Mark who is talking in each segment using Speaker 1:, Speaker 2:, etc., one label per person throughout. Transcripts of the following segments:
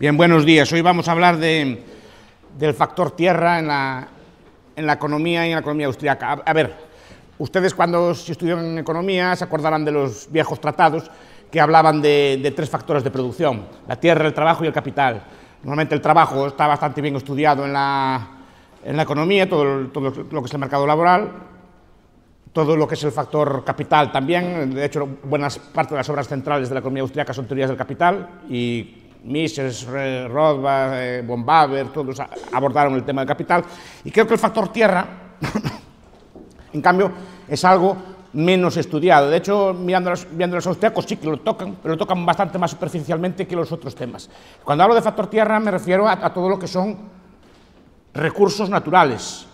Speaker 1: Bien, buenos días. Hoy vamos a hablar del factor tierra en la, economía y en la economía austriaca. A, ver, ustedes cuando se estudiaron economía se acordarán de los viejos tratados que hablaban de, tres factores de producción, la tierra, el trabajo y el capital. Normalmente el trabajo está bastante bien estudiado en la, economía, todo, lo que es el mercado laboral, todo lo que es el factor capital también. De hecho, buenas partes de las obras centrales de la economía austriaca son teorías del capital y Mises, Rothbard, eh, Bombaber, todos abordaron el tema del capital. Y creo que el factor tierra, en cambio, es algo menos estudiado. De hecho, mirando los, mirando los austriacos sí que lo tocan, pero lo tocan bastante más superficialmente que los otros temas. Cuando hablo de factor tierra me refiero a, todo lo que son recursos naturales.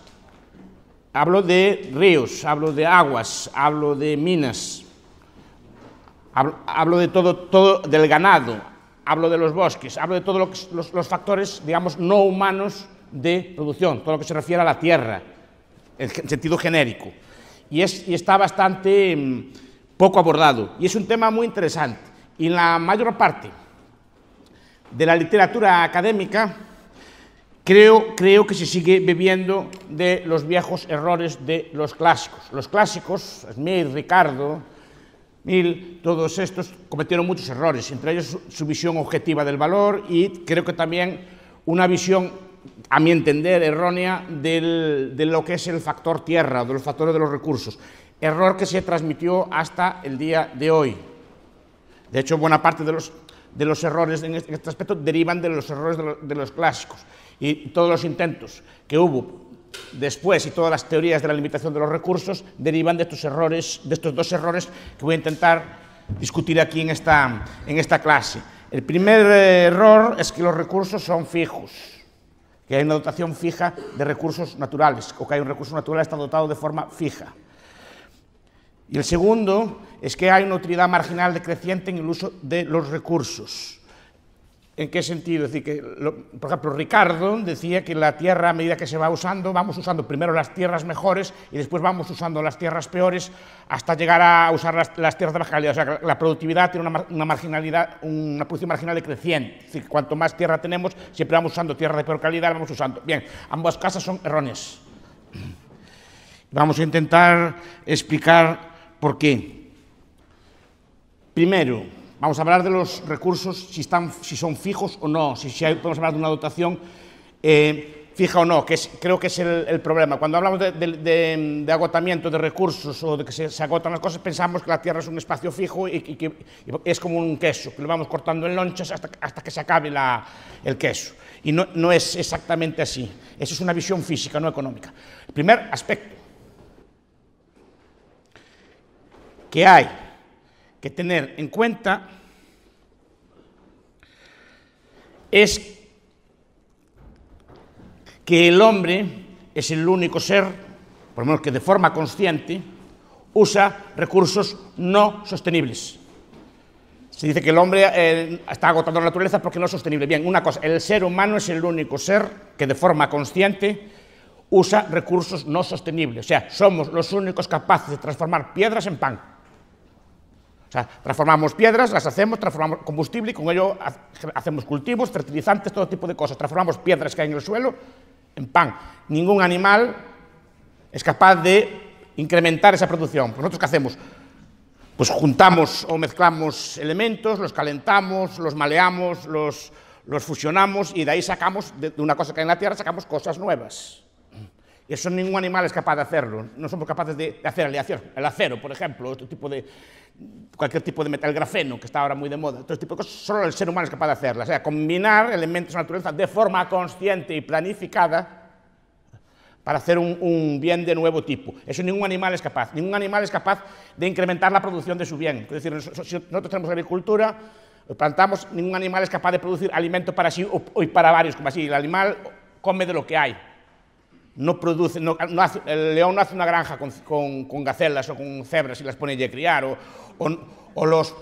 Speaker 1: Hablo de ríos, hablo de aguas, hablo de minas, hablo, hablo de todo, todo del ganado, hablo de los bosques, hablo de todos los, factores, digamos, no humanos de producción, todo lo que se refiere a la tierra, en sentido genérico. Y, es, y está bastante mm, poco abordado. Y es un tema muy interesante. Y la mayor parte de la literatura académica, creo, creo que se sigue bebiendo de los viejos errores de los clásicos. Los clásicos, Smith, Ricardo, todos estos cometieron muchos errores, entre ellos su visión objetiva del valor y creo que también una visión, a mi entender, errónea de lo que es el factor tierra, de los factores de los recursos. Error que se transmitió hasta el día de hoy. De hecho, buena parte de los, de los errores en este, este aspecto derivan de los errores de los clásicos y todos los intentos que hubo después y todas las teorías de la limitación de los recursos derivan de estos de estos dos errores que voy a intentar discutir aquí en esta, en esta clase. El primer error es que los recursos son fijos, que hay una dotación fija de recursos naturales, o que hay un recurso natural está dotado de forma fija. Y el segundo es que hay una utilidad marginal decreciente en el uso de los recursos. ¿En qué sentido? Es decir, que, por ejemplo, Ricardo decía que la tierra, a medida que se va usando, vamos usando primero las tierras mejores y después vamos usando las tierras peores hasta llegar a usar las, tierras de baja calidad. O sea, la productividad tiene una, marginalidad, una producción marginal decreciente. Es decir, cuanto más tierra tenemos, siempre vamos usando tierra de peor calidad, vamos usando. Bien, ambas casas son erróneas. Vamos a intentar explicar por qué. Primero, Vamos a hablar de los recursos, si, están, si son fijos o no, si, si hay, podemos hablar de una dotación eh, fija o no, que creo que es el, problema. Cuando hablamos de, agotamiento de recursos o de que se, agotan las cosas, pensamos que la Tierra es un espacio fijo y, que es como un queso, que lo vamos cortando en lonchas hasta, que se acabe el queso. Y no, no es exactamente así. Esa es una visión física, no económica. El primer aspecto que hay que tener en cuenta es que el hombre es el único ser, por lo menos que de forma consciente, usa recursos no sostenibles. Se dice que el hombre eh, está agotando la naturaleza porque no es sostenible. Bien, una cosa, el ser humano es el único ser que de forma consciente usa recursos no sostenibles. O sea, somos los únicos capaces de transformar piedras en pan. O sea, transformamos piedras, las hacemos, transformamos combustible y con ello hacemos cultivos, fertilizantes, todo tipo de cosas. Transformamos piedras que hay en el suelo en pan. Ningún animal es capaz de incrementar esa producción. Pues ¿Nosotros qué hacemos? Pues juntamos o mezclamos elementos, los calentamos, los maleamos, los, fusionamos y de ahí sacamos, de una cosa que hay en la Tierra, sacamos cosas nuevas. Eso ningún animal es capaz de hacerlo. No somos capaces de, hacer aleación. El acero, por ejemplo, este tipo de, cualquier tipo de metal, grafeno, que está ahora muy de moda, todo tipo de cosas, solo el ser humano es capaz de hacerlas. O sea, combinar elementos de naturaleza de forma consciente y planificada para hacer un, bien de nuevo tipo. Eso ningún animal es capaz. Ningún animal es capaz de incrementar la producción de su bien. Es decir, si nosotros tenemos agricultura, plantamos, ningún animal es capaz de producir alimento para sí o, o para varios, como así. El animal come de lo que hay no produce, el león no hace una granja con, gacelas o con cebras y las pone a criar, o, los,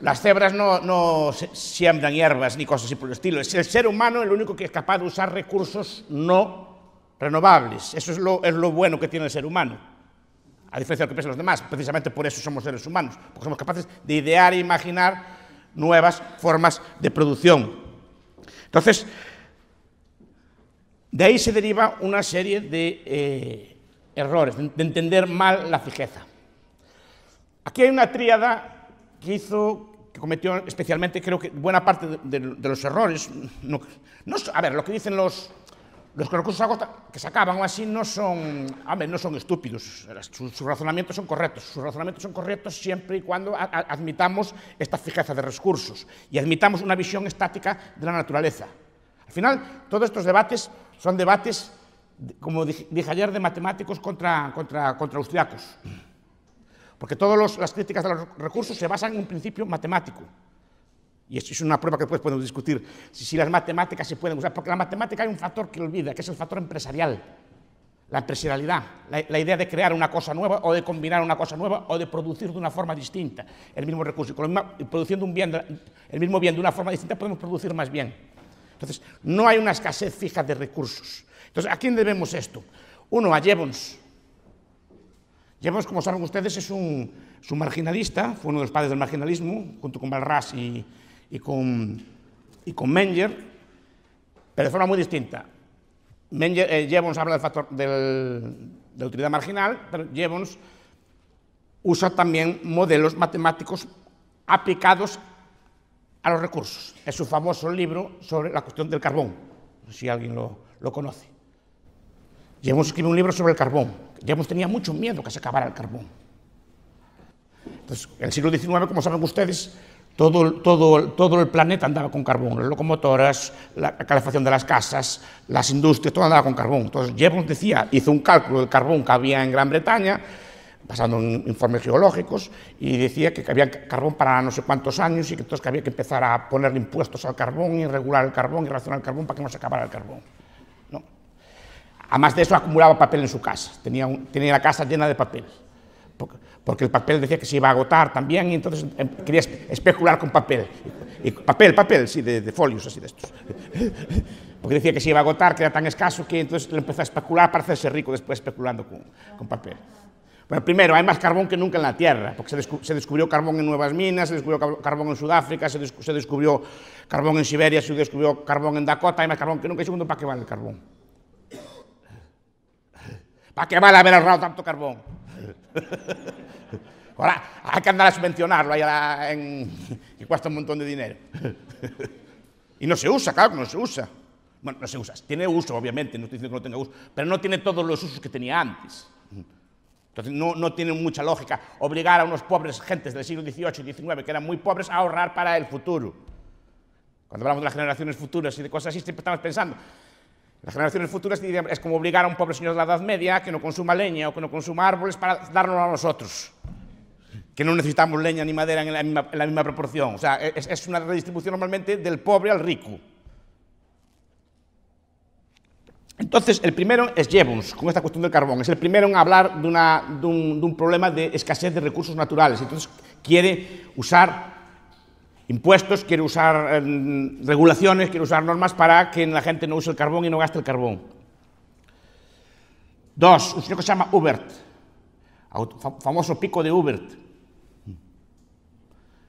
Speaker 1: las cebras no, no, siembran hierbas ni cosas así por el estilo. Es el ser humano el único que es capaz de usar recursos no renovables. Eso es lo, es lo bueno que tiene el ser humano a diferencia de lo que piensan los demás. Precisamente por eso somos seres humanos, porque somos capaces de idear e imaginar nuevas formas de producción. Entonces, de ahí se deriva una serie de eh, errores, de entender mal la fijeza. Aquí hay una tríada que hizo, que cometió especialmente, creo que buena parte de, los errores. No, a ver, lo que dicen los, los recursos que acaban o así no son, a ver, no son estúpidos, sus, razonamientos son correctos, sus razonamientos son correctos siempre y cuando admitamos esta fijeza de recursos y admitamos una visión estática de la naturaleza. Al final, todos estos debates son debates, como dije ayer, de matemáticos contra, contra, contra austriacos. Porque todas las críticas de los recursos se basan en un principio matemático. Y eso es una prueba que después podemos discutir, si, las matemáticas se pueden usar, porque la matemática hay un factor que olvida, que es el factor empresarial, la empresarialidad, la, idea de crear una cosa nueva o de combinar una cosa nueva o de producir de una forma distinta el mismo recurso. Y, produciendo un bien, el mismo bien de una forma distinta podemos producir más bien. Entonces, no hay una escasez fija de recursos. Entonces, ¿a quién debemos esto? Uno, a Jevons. Jevons, como saben ustedes, es un, marginalista, fue uno de los padres del marginalismo, junto con Balras y, con, Menger, pero de forma muy distinta. Menger, eh, Jevons habla del factor de utilidad marginal, pero Jevons usa también modelos matemáticos aplicados a los recursos. Es su famoso libro sobre la cuestión del carbón, si alguien lo, conoce. y escribió un libro sobre el carbón. Ya tenía mucho miedo que se acabara el carbón. Entonces, en el siglo XIX, como saben ustedes, todo, todo, el planeta andaba con carbón. Las locomotoras, la calefacción de las casas, las industrias, todo andaba con carbón. Entonces, Jevons decía, hizo un cálculo del carbón que había en Gran Bretaña pasando informes geológicos, y decía que había carbón para no sé cuántos años y que entonces había que empezar a poner impuestos al carbón y regular el carbón y racionar el carbón para que no se acabara el carbón. ¿no? Además de eso, acumulaba papel en su casa, tenía, la casa llena de papel, porque el papel decía que se iba a agotar también y entonces eh, quería especular con papel. Y papel, papel, sí, de, folios, así de estos. Porque decía que se iba a agotar, que era tan escaso que entonces empezó a especular para hacerse rico después especulando con papel. Bueno, primero, hay más carbón que nunca en la Tierra, porque se, descubrió carbón en nuevas minas, se descubrió carbón en Sudáfrica, se, descubrió carbón en Siberia, se descubrió carbón en Dakota, hay más carbón que nunca. Y segundo, ¿para qué vale el carbón? ¿Para qué vale haber ahorrado tanto carbón? Ahora hay que andar a subvencionarlo, que cuesta un montón de dinero. Y no se usa, claro que no se usa. Bueno, no se usa, tiene uso, obviamente, no estoy diciendo que no tenga uso, pero no tiene todos los usos que tenía antes. Entonces no, no tiene mucha lógica obligar a unos pobres gentes del siglo XVIII y XIX, que eran muy pobres, a ahorrar para el futuro. Cuando hablamos de las generaciones futuras y de cosas así, siempre estamos pensando, las generaciones futuras es como obligar a un pobre señor de la Edad Media que no consuma leña o que no consuma árboles para darnos a nosotros, que no necesitamos leña ni madera en la misma, proporción. O sea, es, una redistribución normalmente del pobre al rico. Entonces, el primero es Jevons, con esta cuestión del carbón. Es el primero en hablar de, un, problema de escasez de recursos naturales. Entonces, quiere usar impuestos, quiere usar em, regulaciones, quiere usar normas para que la gente no use el carbón y no gaste el carbón. Dos, un señor que se llama Hubert, famoso pico de Hubert.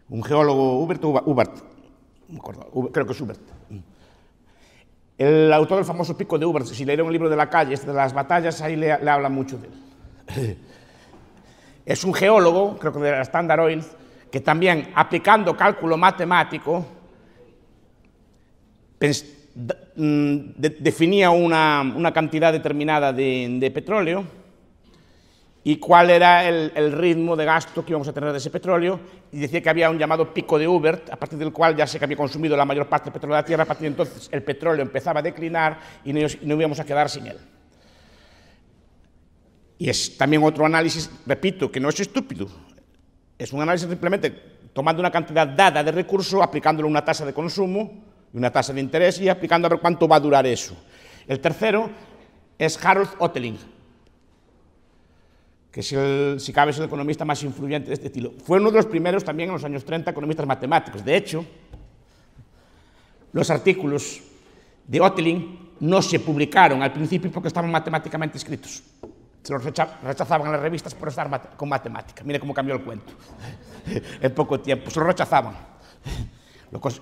Speaker 1: Un geólogo, Hubert creo que es Hubert el autor del famoso Pico de Uber, si leyeron un libro de la calle, este de las batallas, ahí le, hablan habla mucho de él. Es un geólogo, creo que de la Standard Oil, que también aplicando cálculo matemático mm, definía una, cantidad determinada de petróleo y cuál era el, ritmo de gasto que íbamos a tener de ese petróleo, y decía que había un llamado pico de Hubert, a partir del cual ya se había consumido la mayor parte del petróleo de la Tierra, a partir de entonces el petróleo empezaba a declinar y no, íbamos a quedar sin él. Y es también otro análisis, repito, que no es estúpido, es un análisis simplemente tomando una cantidad dada de recursos, a una tasa de consumo y una tasa de interés y aplicando a ver cuánto va a durar eso. El tercero es Harold Otteling, que es el, si cabe es el economista más influyente de este estilo, fue uno de los primeros también en los años 30 economistas matemáticos. De hecho, los artículos de Hotelling no se publicaron al principio porque estaban matemáticamente escritos. Se los rechazaban las revistas por estar con matemática. Mire cómo cambió el cuento en poco tiempo. Se los rechazaban.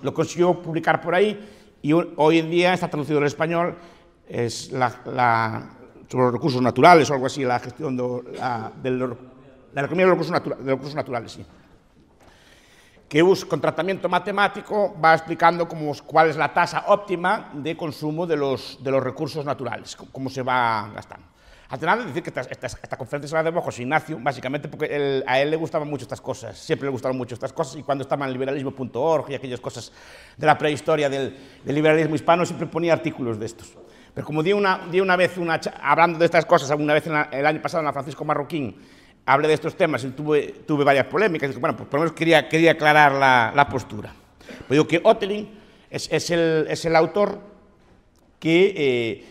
Speaker 1: Lo, consiguió publicar por ahí y hoy en día está traducido al español. Es la sobre los recursos naturales o algo así, la gestión de la, los, la economía de los, recursos naturales, sí. Que con tratamiento matemático va explicando cuál es la tasa óptima de consumo de los, de los recursos naturales, cómo se va gastando. Al final, decir que esta, esta, conferencia se la debo a José Ignacio, básicamente porque a él le gustaban mucho estas cosas, siempre le gustaron mucho estas cosas, y cuando estaba en liberalismo.org y aquellas cosas de la prehistoria del, del liberalismo hispano, siempre ponía artículos de estos. Pero como di una, di una vez, una, hablando de estas cosas, alguna vez en el año pasado en la Francisco Marroquín, hablé de estos temas y tuve, tuve varias polémicas. Bueno, pues por lo menos quería, quería aclarar la, la postura. Pues digo que es, es, el, es el autor que eh,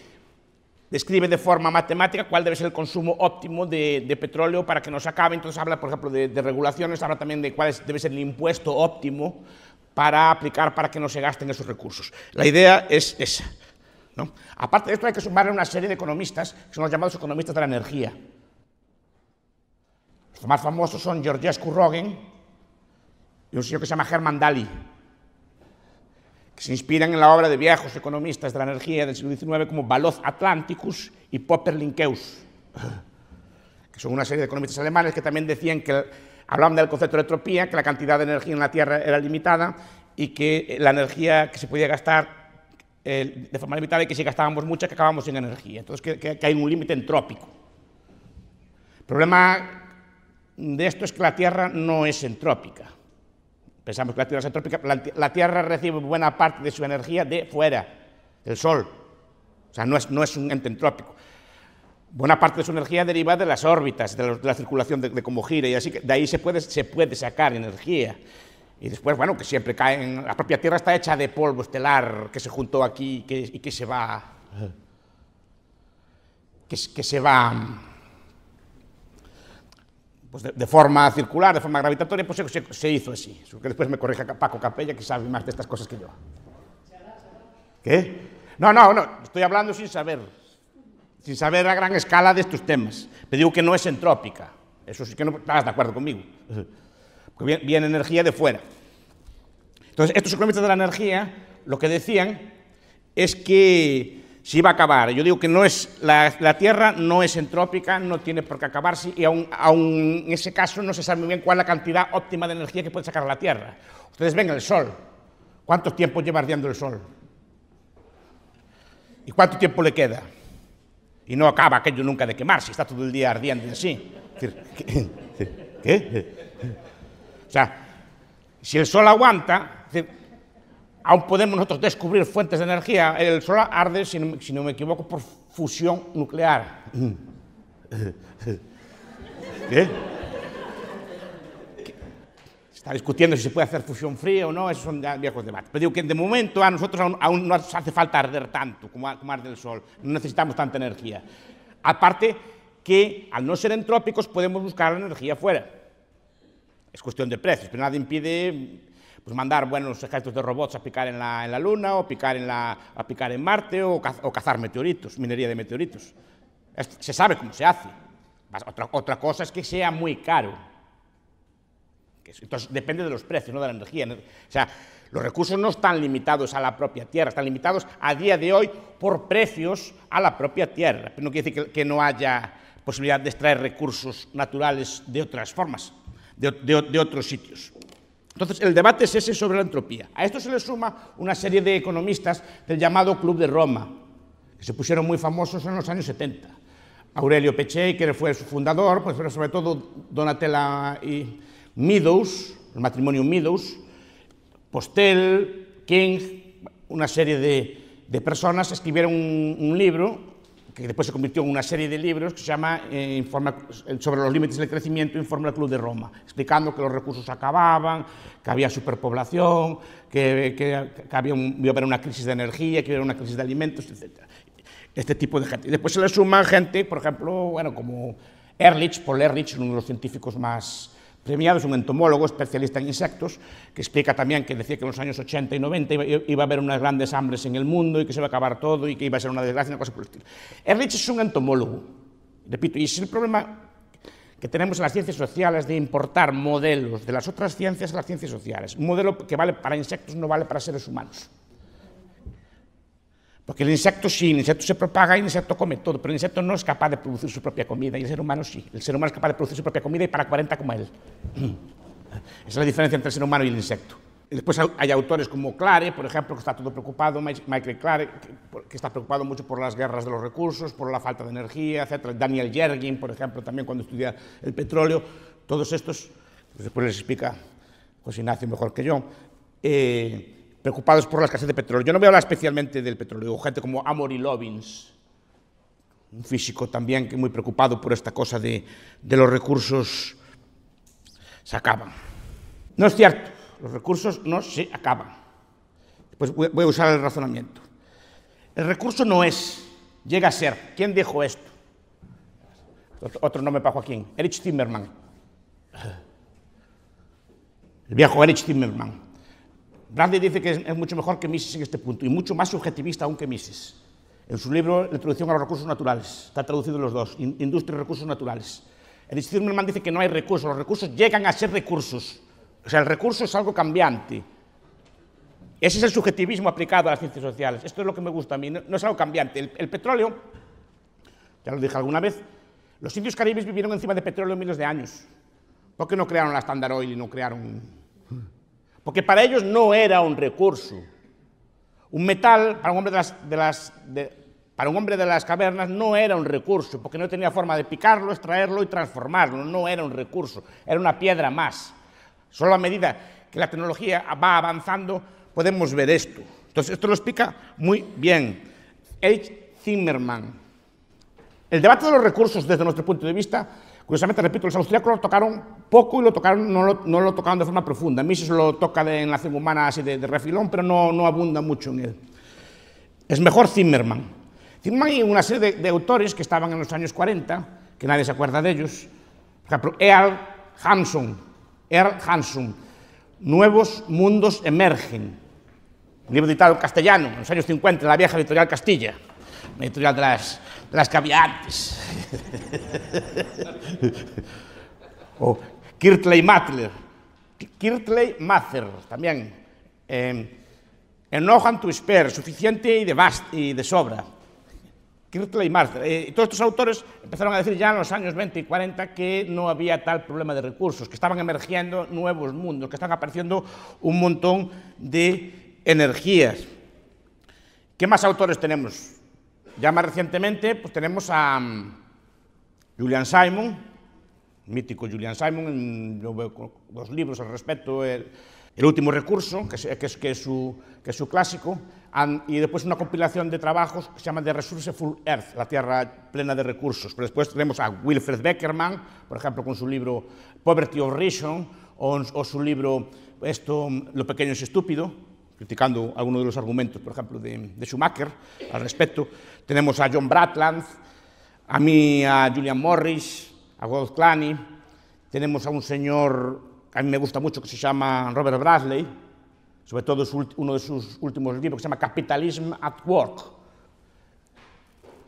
Speaker 1: describe de forma matemática cuál debe ser el consumo óptimo de, de petróleo para que no se acabe. Entonces habla, por ejemplo, de, regulaciones, habla también de cuál debe ser el impuesto óptimo para aplicar para que no se gasten esos recursos. La idea es esa. Aparte de esto hay que sumarle una serie de economistas, que son los llamados economistas de la energía. Los más famosos son Georgescu Rogen y un señor que se llama Herman Daly, que se inspiran en la obra de viejos economistas de la energía del siglo XIX como Baloz Atlanticus y Popper Linkeus, que son una serie de economistas alemanes que también decían que hablaban del concepto de entropía, que la cantidad de energía en la Tierra era limitada y que la energía que se podía gastar de forma limitada y que si gastábamos mucho, que acabamos sin energía. Entonces, que, hay un límite entrópico. El problema de esto es que la Tierra no es entrópica. Pensamos que la Tierra es entrópica, la, la Tierra recibe buena parte de su energía de fuera, del Sol. O sea, no es, un ente entrópico. Buena parte de su energía deriva de las órbitas, de la, circulación de, de, cómo gira, y así que de ahí se puede sacar energía. Y después, bueno, que siempre caen, la propia Tierra está hecha de polvo estelar que se juntó aquí y que, y que se va... Que, se va... Pues de, forma circular, de forma gravitatoria, pues se, hizo así. Que después me corrija Paco Capella, que sabe más de estas cosas que yo. ¿Qué? No, no, no, estoy hablando sin saber, sin saber a gran escala de estos temas. Te digo que no es entrópica, eso sí que no estás de acuerdo conmigo. Porque viene energía de fuera. Entonces, estos economistas de la energía lo que decían es que se iba a acabar. Yo digo que no es, la, la Tierra no es entrópica, no tiene por qué acabarse y aún, aún, en ese caso no se sabe muy bien cuál es la cantidad óptima de energía que puede sacar la Tierra. Ustedes ven el Sol. ¿Cuánto tiempo lleva ardiendo el Sol? ¿Y cuánto tiempo le queda? Y no acaba aquello nunca de quemarse, está todo el día ardiendo en sí ¿Qué? O sea, si el sol aguanta, aún podemos nosotros descubrir fuentes de energía. El sol arde, si no, me equivoco, por fusión nuclear. ¿Qué? ¿Eh? Está discutiendo si se puede hacer fusión fría o no, esos son viejos debates. Pero digo que de momento a nosotros aún, nos no hace falta arder tanto como, arde el sol, no necesitamos tanta energía. Aparte que al no ser entrópicos podemos buscar la energía fuera. Es cuestión de precios, pero nada impide pues, mandar buenos ejércitos de robots a picar en la, en la Luna o picar en la, a picar en Marte o, cazar meteoritos, minería de meteoritos. se sabe cómo se hace. Otra, otra cosa es que sea muy caro. Entonces depende de los precios, no de la energía. O sea, los recursos no están limitados a la propia tierra, están limitados a día de hoy por precios a la propia tierra. no quiere decir que no haya posibilidad de extraer recursos naturales de otras formas de, otros sitios. Entonces, el debate es ese sobre la entropía. A esto se le suma una serie de economistas del llamado Club de Roma, que se pusieron muy famosos en los años 70. Aurelio Pechey, que fue su fundador, pues, pero sobre todo Donatella y Meadows, el matrimonio Meadows, Postel, King, una serie de, personas escribieron un libro que después se convirtió en una serie de libros que se llama eh, eh, sobre los límites del crecimiento, Informa el Club de Roma, explicando que los recursos acababan, que había superpoblación, que, que, había iba a haber una crisis de energía, que iba a haber una crisis de alimentos, etc. Este tipo de gente. Y después se le suman gente, por ejemplo, bueno, como Ehrlich, Paul Ehrlich, uno de los científicos más premiado, es un entomólogo especialista en insectos, que explica también que decía que en los años 80 y 90 iba, a haber unas grandes hambres en el mundo y que se iba a acabar todo y que iba a ser una desgracia, una cosa por el es un entomólogo, repito, y es el problema que tenemos en las ciencias sociales de importar modelos de las otras ciencias a las ciencias sociales. Un modelo que vale para insectos no vale para seres humanos. Porque el insecto sí, el insecto se propaga y el insecto come todo, pero el insecto no es capaz de producir su propia comida y el ser humano sí. El ser humano es capaz de producir su propia comida y para 40 como él. Esa es la diferencia entre el ser humano y el insecto. después hay autores como Clare, por ejemplo, que está todo preocupado, Michael Clare, que está preocupado mucho por las guerras de los recursos, por la falta de energía, etc. Daniel Yergin, por ejemplo, también cuando estudia el petróleo. Todos estos, pues después les explica José Ignacio mejor que yo. Eh, preocupados por la escasez de petróleo. Yo no voy a hablar especialmente del petróleo, gente como Amory Lovins, un físico también que muy preocupado por esta cosa de, los recursos se acaban. No es cierto, los recursos no se acaban. Pues voy, a usar el razonamiento. El recurso no es, llega a ser. ¿Quién dijo esto? Otro nombre para Joaquín, Erich Zimmermann. El viejo Erich Zimmermann. Bradley dice que es, mucho mejor que Mises en este punto y mucho más subjetivista aún que Mises. En su libro, introducción a los recursos naturales, está traducido los dos, Industria y Recursos Naturales. El Instituto dice que no hay recursos, los recursos llegan a ser recursos. O sea, el recurso es algo cambiante. Ese es el subjetivismo aplicado a las ciencias sociales. Esto es lo que me gusta a mí, no, es algo cambiante. El, petróleo, ya lo dije alguna vez, los indios caribes vivieron encima de petróleo miles de años. ¿Por qué no crearon la Standard Oil y no crearon porque para ellos no era un recurso. Un metal, para un hombre de las, para un hombre de las cavernas, no era un recurso, porque no tenía forma de picarlo, extraerlo y transformarlo, no era un recurso, era una piedra más. Solo a medida que la tecnología va avanzando, podemos ver esto. Entonces, esto lo explica muy bien H. Zimmerman. El debate de los recursos, desde nuestro punto de vista, Curiosamente, repito, los austríacos lo tocaron poco y lo tocaron, no, lo, tocaron de forma profunda. A mí se lo toca de, en la humana así de, refilón, pero no, abunda mucho en él. Es mejor Zimmerman. Zimmerman y una serie de, autores que estaban en los años 40, que nadie se acuerda de ellos. Por Earl Hanson. Earl Hanson. Nuevos mundos emergen. libro editado en castellano, en los años 50, en la vieja editorial Castilla de las, de las o Kirtley Matler. Kirtley Mather, también. en em, enojan tu esper, suficiente y de, y de sobra. Kirtley Mather. Y eh, todos estos autores empezaron a decir ya en los años 20 y 40 que no había tal problema de recursos, que estaban emergiendo nuevos mundos, que están apareciendo un montón de energías. ¿Qué más autores tenemos? Ya más recientemente, pues tenemos a mm, Julian Simon, mítico Julian Simon, en los libros al respecto, el, último recurso, que es, que es, que su, que su, clásico, y después una compilación de trabajos que se llama The Resourceful Earth, la Tierra plena de recursos. Pero después tenemos a Wilfred Beckerman, por ejemplo, con su libro Poverty of Reason, o, su libro esto, Lo pequeño es estúpido, criticando algunos de los argumentos, por ejemplo, de, de Schumacher al respecto. Tenemos a John Bratland, a mí a Julian Morris, a Gold Clanny, tenemos a un señor que a mí me gusta mucho que se llama Robert Bradley, sobre todo uno de sus últimos libros que se llama Capitalism at Work.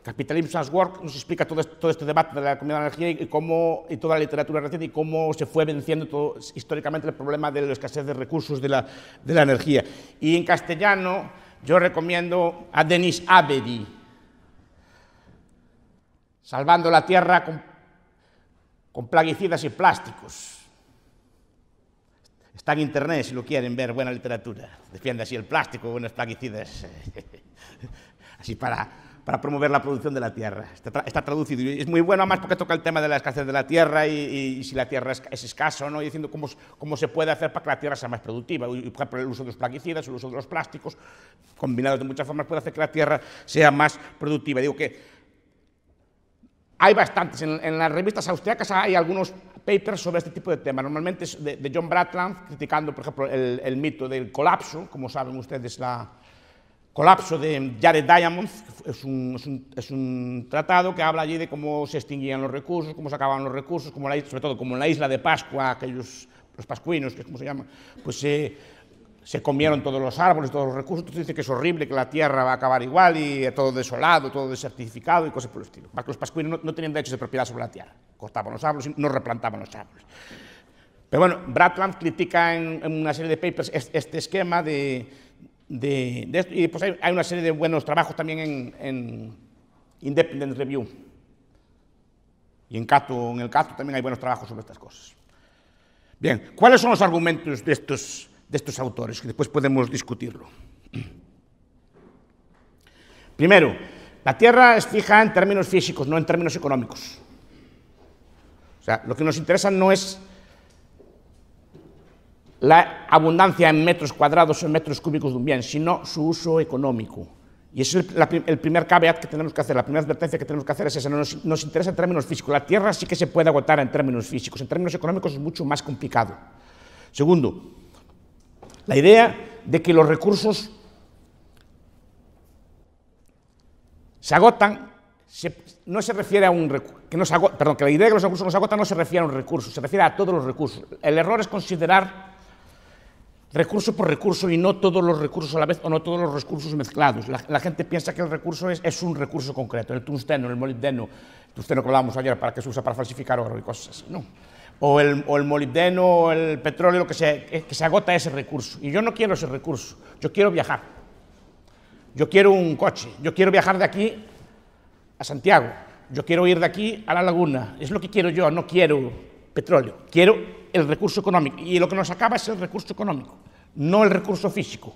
Speaker 1: Capitalism at Work nos explica todo este, debate de la comunidad de energía y, cómo, toda la literatura reciente y cómo se fue venciendo históricamente el problema de la escasez de recursos de la, de la energía. Y en castellano yo recomiendo a Denis Abedi, salvando la tierra con, plaguicidas y plásticos. Está en internet si lo quieren ver, buena literatura. Defiende así el plástico, buenos plaguicidas. así para, para promover la producción de la tierra. Está, traducido y es muy bueno, además, porque toca el tema de la escasez de la tierra y, si la tierra es, escasa o no, y diciendo cómo, cómo, se puede hacer para que la tierra sea más productiva. Y, por ejemplo, el uso de los plaguicidas, el uso de los plásticos, combinados de muchas formas, puede hacer que la tierra sea más productiva. Digo que hay bastantes. En, las revistas austriacas hay algunos papers sobre este tipo de temas. Normalmente es de, John Bratland, criticando, por ejemplo, el, mito del colapso, como saben ustedes, la colapso de Jared Diamond, es un, tratado que habla allí de cómo se extinguían los recursos, cómo se acababan los recursos, sobre todo como en la isla de Pascua, aquellos, los pascuinos, que es como se llama, pues se se comieron todos los árboles, todos los recursos, entonces dice que es horrible, que la tierra va a acabar igual y todo desolado, todo desertificado y cosas por el estilo. que los pascuinos no, tenían derechos de propiedad sobre la tierra, cortaban los árboles y no replantaban los árboles. Pero bueno, Bradland critica en, una serie de papers este, esquema de, esto, y pues hay, una serie de buenos trabajos también en, Independent Review. Y en, Cato, en el Cato también hay buenos trabajos sobre estas cosas. Bien, ¿cuáles son los argumentos de estos de estos autores, que después podemos discutirlo. Primero, la Tierra es fija en términos físicos, no en términos económicos. O sea, lo que nos interesa no es la abundancia en metros cuadrados o en metros cúbicos de un bien, sino su uso económico. Y ese es el, primer caveat que tenemos que hacer, la primera advertencia que tenemos que hacer es esa, nos, nos interesa en términos físicos. La tierra sí que se puede agotar en términos físicos, en términos económicos es mucho más complicado. Segundo, la idea de que los recursos se agotan, no se refiere a un recurso, que se perdón, que la idea de que los recursos se agotan no se refiere a un recurso, se refiere a todos los recursos. El error es considerar recurso por recurso y no todos los recursos a la vez o no todos los recursos mezclados. La, gente piensa que el recurso es, un recurso concreto, el tungsteno, el molibdeno, el tungsteno que hablábamos ayer para que se usa para falsificar oro y cosas así. No o el, o el, molibdeno o el petróleo, que se, que se agota ese recurso. Y yo no quiero ese recurso, yo quiero viajar. Yo quiero un coche, yo quiero viajar de aquí a Santiago, yo quiero ir de aquí a la laguna, es lo que quiero yo, no quiero petróleo, quiero el recurso económico. Y lo que nos acaba es el recurso económico, no el recurso físico.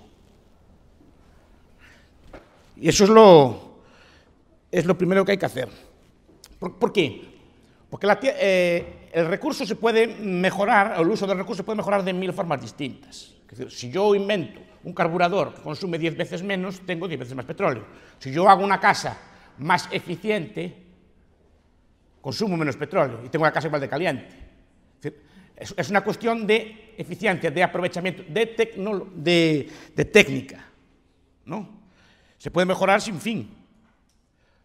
Speaker 1: Y eso es lo, es lo primero que hay que hacer. por qué? Porque eh, el recurso se puede mejorar, el uso del recurso se puede mejorar de mil formas distintas. si yo invento un carburador que consume 10 veces menos, tengo 10 veces más petróleo. Si yo hago una casa más eficiente, consumo menos petróleo y tengo una casa igual de caliente. Es, una cuestión de eficiencia, de aprovechamiento, de, técnica. ¿no? Se puede mejorar sin fin.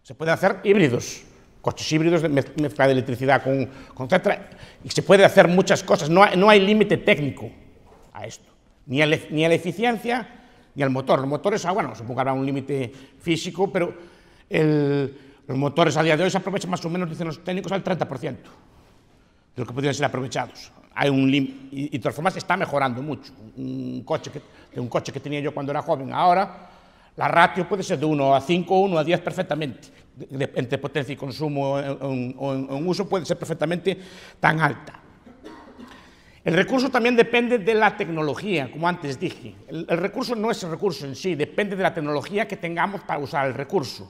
Speaker 1: Se pueden hacer híbridos coches híbridos, mezcla de electricidad con, etcétera, y se puede hacer muchas cosas, no hay, no hay límite técnico a esto, ni a, la, ni a la eficiencia ni al motor. Los motores, ah, bueno, supongo que habrá un límite físico, pero los motores a día de hoy se aprovechan más o menos, dicen los técnicos, al 30% de lo que podrían ser aprovechados. Hay un y, de todas formas está mejorando mucho. Un coche de un coche que tenía yo cuando era joven, ahora la ratio puede ser de 1 a 5, 1 a 10 perfectamente entre potencia y consumo o en, uso puede ser perfectamente tan alta. El recurso también depende de la tecnología, como antes dije. El, recurso no es el recurso en sí, depende de la tecnología que tengamos para usar el recurso.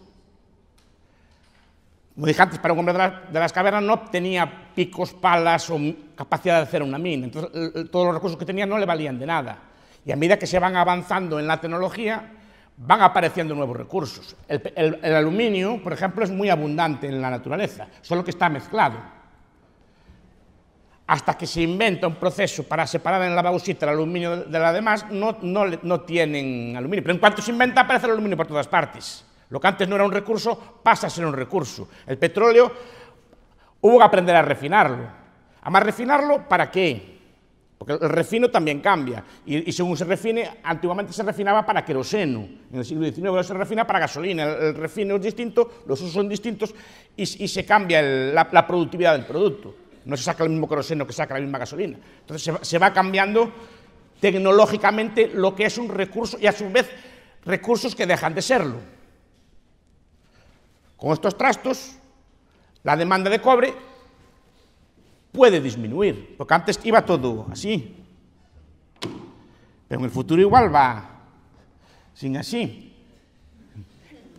Speaker 1: Como dije antes, para un hombre de, las cavernas no tenía picos, palas o capacidad de hacer una mina. Entonces, todos los recursos que tenía no le valían de nada. Y a medida que se van avanzando en la tecnología, van apareciendo nuevos recursos. El, aluminio, por ejemplo, es muy abundante en la naturaleza, solo que está mezclado. Hasta que se inventa un proceso para separar en la bauxita el aluminio de la demás, no, no, no tienen aluminio. Pero en cuanto se inventa, aparece el aluminio por todas partes. Lo que antes no era un recurso, pasa a ser un recurso. El petróleo hubo que aprender a refinarlo. ¿A más refinarlo para qué? Porque el refino también cambia. Y, según se refine, antiguamente se refinaba para queroseno. En el siglo XIX se refina para gasolina. El, refino es distinto, los usos son distintos y, se cambia la, productividad del producto. No se saca el mismo queroseno que saca la misma gasolina. Entonces se, se va cambiando tecnológicamente lo que es un recurso y a su vez recursos que dejan de serlo. Con estos trastos, la demanda de cobre puede disminuir, porque antes iba todo así. Pero en el futuro igual va sin así.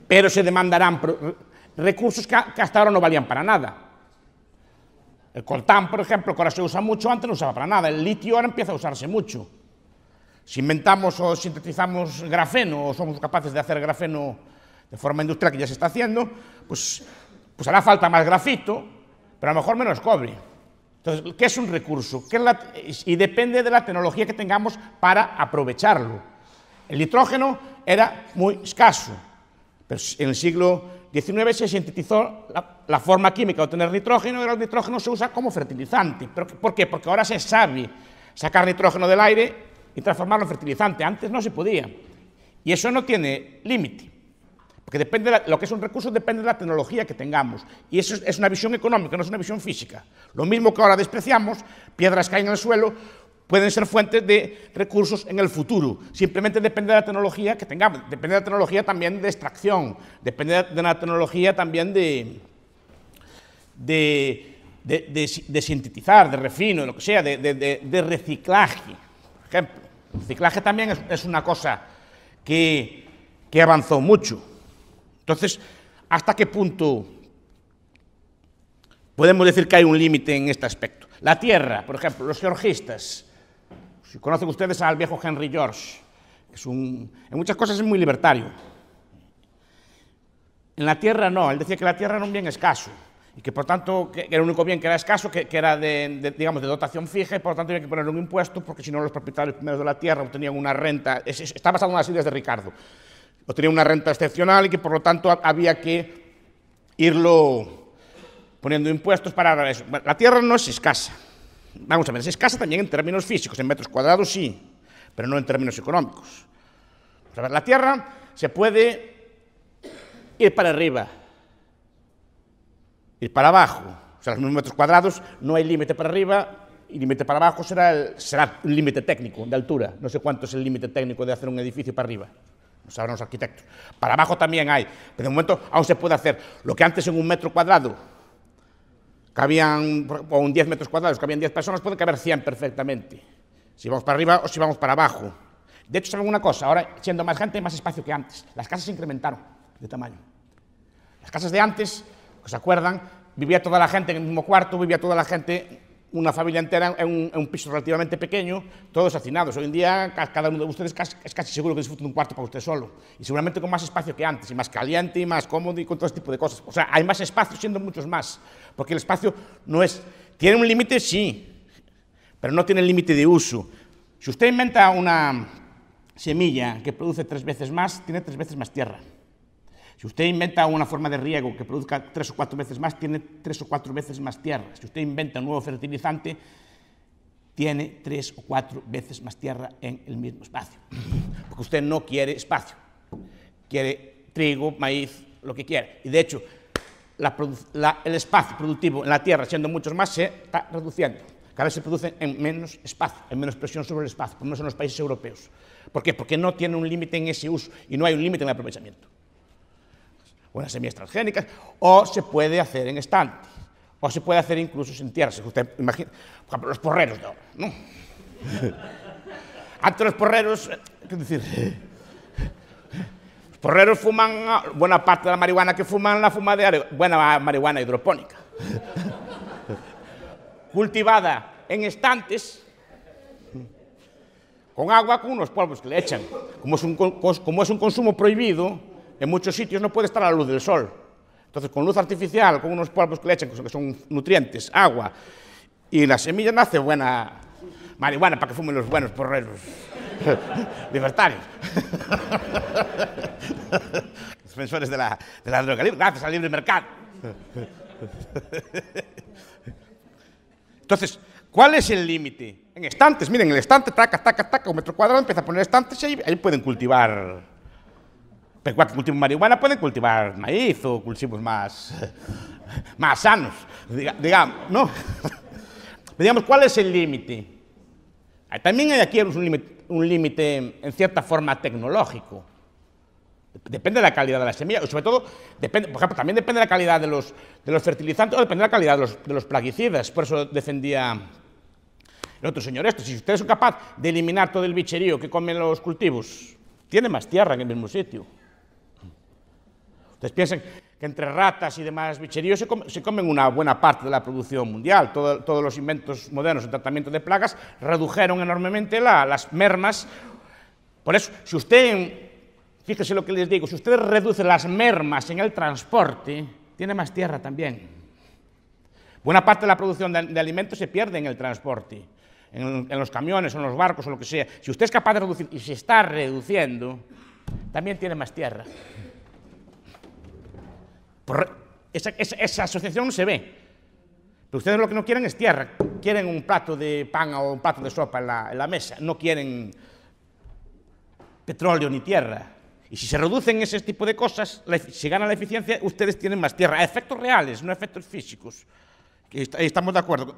Speaker 1: Pero se demandarán recursos que hasta ahora no valían para nada. El coltán, por ejemplo, que ahora se usa mucho, antes no usaba para nada. El litio ahora empieza a usarse mucho. Si inventamos o sintetizamos grafeno o somos capaces de hacer grafeno de forma industrial, que ya se está haciendo, pues, pues hará falta más grafito, pero a lo mejor menos cobre. Entonces, ¿qué es un recurso? ¿Qué y depende de la tecnología que tengamos para aprovecharlo. El nitrógeno era muy escaso, pero en el siglo XIX se sintetizó la, forma química de obtener nitrógeno y el nitrógeno se usa como fertilizante. ¿Por qué? Porque ahora se sabe sacar nitrógeno del aire y transformarlo en fertilizante. Antes no se podía. Y eso no tiene límite. Porque depende lo que es un recurso depende de la tecnología que tengamos. Y eso es, una visión económica, no es una visión física. Lo mismo que ahora despreciamos, piedras caen el suelo, pueden ser fuentes de recursos en el futuro. Simplemente depende de la tecnología que tengamos. Depende de la tecnología también de extracción. Depende de la tecnología también de, de, sintetizar, de refino, lo que sea, de, reciclaje. Por ejemplo, reciclaje también es, una cosa que avanzó mucho. Entonces, ¿hasta qué punto podemos decir que hay un límite en este aspecto? La tierra, por ejemplo, los georgistas. Si conocen ustedes al viejo Henry George, en muchas cosas es muy libertario. En la tierra no, él decía que la tierra era un bien escaso y que por tanto era el único bien que era escaso, que, era de, digamos, dotación fija y por lo tanto había que poner un impuesto porque si no los propietarios primeros de la tierra obtenían una renta. está basado en las ideas de Ricardo o tenía una renta excepcional y que por lo tanto había que irlo poniendo impuestos para eso. La tierra no es escasa. Vamos a ver, es escasa también en términos físicos, en metros cuadrados sí, pero no en términos económicos. la tierra se puede ir para arriba, ir para abajo. O sea, los metros cuadrados no hay límite para arriba y límite para abajo será, será un límite técnico de altura. No sé cuánto es el límite técnico de hacer un edificio para arriba los arquitectos. Para abajo también hay, pero de momento aún se puede hacer. Lo que antes en un metro cuadrado cabían, o en 10 metros cuadrados cabían 10 personas, puede caber 100 perfectamente, si vamos para arriba o si vamos para abajo. De hecho, saben una cosa, ahora siendo más gente hay más espacio que antes. Las casas se incrementaron de tamaño. Las casas de antes, ¿se acuerdan? Vivía toda la gente en el mismo cuarto, vivía toda la gente una familia entera en un, piso relativamente pequeño, todos hacinados. Hoy en día cada uno de ustedes es casi seguro que disfruta de un cuarto para usted solo, y seguramente con más espacio que antes, y más caliente, y más cómodo, y con todo este tipo de cosas. O sea, hay más espacio siendo muchos más, porque el espacio no es... ¿Tiene un límite? Sí, pero no tiene límite de uso. Si usted inventa una semilla que produce tres veces más, tiene tres veces más tierra. Si usted inventa una forma de riego que produzca tres o cuatro veces más, tiene tres o cuatro veces más tierra. Si usted inventa un nuevo fertilizante, tiene tres o cuatro veces más tierra en el mismo espacio. Porque usted no quiere espacio. Quiere trigo, maíz, lo que quiera. Y de hecho, el espacio productivo en la tierra, siendo muchos más, se está reduciendo. Cada vez se produce en menos espacio, en menos presión sobre el espacio, por lo menos en los países europeos. ¿Por qué? Porque no tiene un límite en ese uso y no hay un límite en el aprovechamiento unas semillas transgénicas, o se puede hacer en estantes, o se puede hacer incluso en tierras. Usted imagina, por ejemplo, los porreros de ¿no? Antes los porreros, eh, ¿qué decir? Los porreros fuman, ah, buena parte de la marihuana que fuman la fuma de buena marihuana hidropónica. Cultivada en estantes, con agua, con unos polvos que le echan. Como es un, como es un consumo prohibido, en muchos sitios no puede estar a la luz del sol. Entonces, con luz artificial, con unos polvos que le echan, que son nutrientes, agua, y la semilla nace buena marihuana para que fumen los buenos porreros libertarios. Defensores de la, droga libre, gracias al libre mercado. Entonces, ¿cuál es el límite? En estantes, miren, el estante, taca, taca, taca, un metro cuadrado, empieza a poner estantes y ahí pueden cultivar pero cultivos marihuana pueden cultivar maíz o cultivos más, más sanos, digamos, ¿no? digamos, ¿cuál es el límite? También hay aquí un límite, en cierta forma, tecnológico. Depende de la calidad de la semilla, y sobre todo, por ejemplo, también depende de la calidad de los, fertilizantes o depende de la calidad de los, plaguicidas. Por eso defendía el otro señor esto. Si ustedes son capaz de eliminar todo el bicherío que comen los cultivos, tiene más tierra en el mismo sitio. Entonces, piensen que entre ratas y demás bicheríos se, comen una buena parte de la producción mundial. todos los inventos modernos en tratamiento de plagas redujeron enormemente las mermas. Por eso, si usted, fíjese lo que les digo, si usted reduce las mermas en el transporte, tiene más tierra también. Buena parte de la producción de, alimentos se pierde en el transporte, en, en los camiones, en los barcos o lo que sea. Si usted es capaz de reducir y se está reduciendo, también tiene más tierra. Esa, esa, esa, asociación se ve. Pero ustedes lo que no quieren es tierra. Quieren un plato de pan o un plato de sopa en la, mesa. No quieren petróleo ni tierra. Y si se reducen ese tipo de cosas, si gana la eficiencia, ustedes tienen más tierra. efectos reales, no efectos físicos. Que estamos de acuerdo.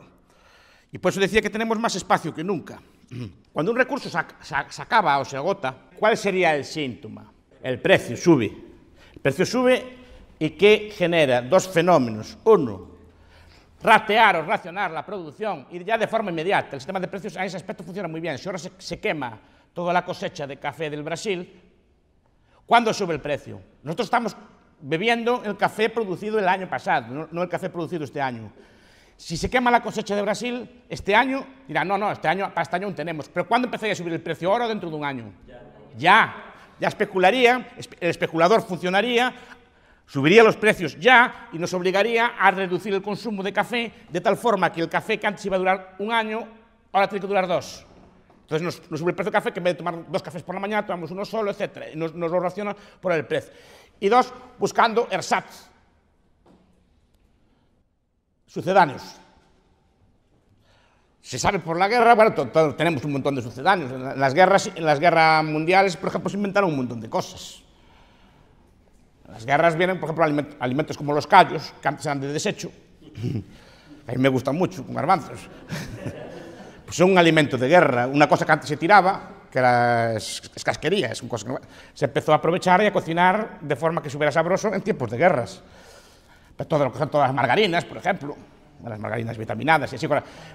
Speaker 1: Y por eso decía que tenemos más espacio que nunca. Cuando un recurso se acaba o se agota, ¿cuál sería el síntoma? El precio sube. El precio sube y que genera dos fenómenos. Uno, ratear o racionar la producción y ya de forma inmediata. El sistema de precios a ese aspecto funciona muy bien. Si ahora se, quema toda la cosecha de café del Brasil, ¿cuándo sube el precio? Nosotros estamos bebiendo el café producido el año pasado, no, el café producido este año. Si se quema la cosecha de Brasil, este año dirán, no, no, este año, para este año tenemos. Pero ¿cuándo empezaría a subir el precio ahora dentro de un año? Ya. Ya especularía, el especulador funcionaría Subiría los precios ya y nos obligaría a reducir el consumo de café de tal forma que el café que antes iba a durar un año, ahora tiene que durar dos. Entonces nos, sube el precio del café, que en vez de tomar dos cafés por la mañana, tomamos uno solo, etc. Nos, nos, lo raciona por el precio. Y dos, buscando ersatz. Sucedáneos. Se sabe por la guerra, bueno, tenemos un montón de sucedáneos. En las, guerras, en las guerras mundiales, por ejemplo, se inventaron un montón de cosas. Las guerras vienen, por ejemplo, alimentos como los callos, que antes eran de desecho. A mí me gustan mucho, con garbanzos. Pues son un alimento de guerra, una cosa que antes se tiraba, que era es, casquería, se empezó a aprovechar y a cocinar de forma que hubiera sabroso en tiempos de guerras. Pero todo lo que son todas las margarinas, por ejemplo, las margarinas vitaminadas y así,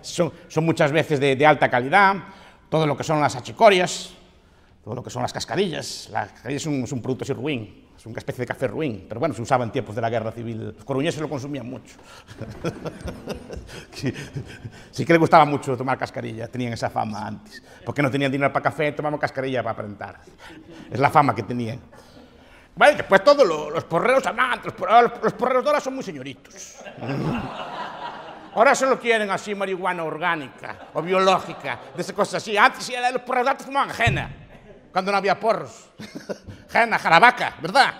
Speaker 1: son, son muchas veces de, alta calidad, todo lo que son las achicorias, todo lo que son las cascadillas, las cascadillas son un, producto una especie de café ruin, pero bueno, se usaba en tiempos de la guerra civil. Los coruñeses lo consumían mucho. sí que les gustaba mucho tomar cascarilla, tenían esa fama antes. Porque no tenían dinero para café, tomamos cascarilla para aparentar. Es la fama que tenían. Vale, después todos los porreros amantes, los, los porreros de ahora son muy señoritos. Ahora solo quieren así marihuana orgánica o biológica, de esas cosas así. Antes los porreros antes fumaban ajena, cuando no había porros. Jana jarabaca, ¿verdad?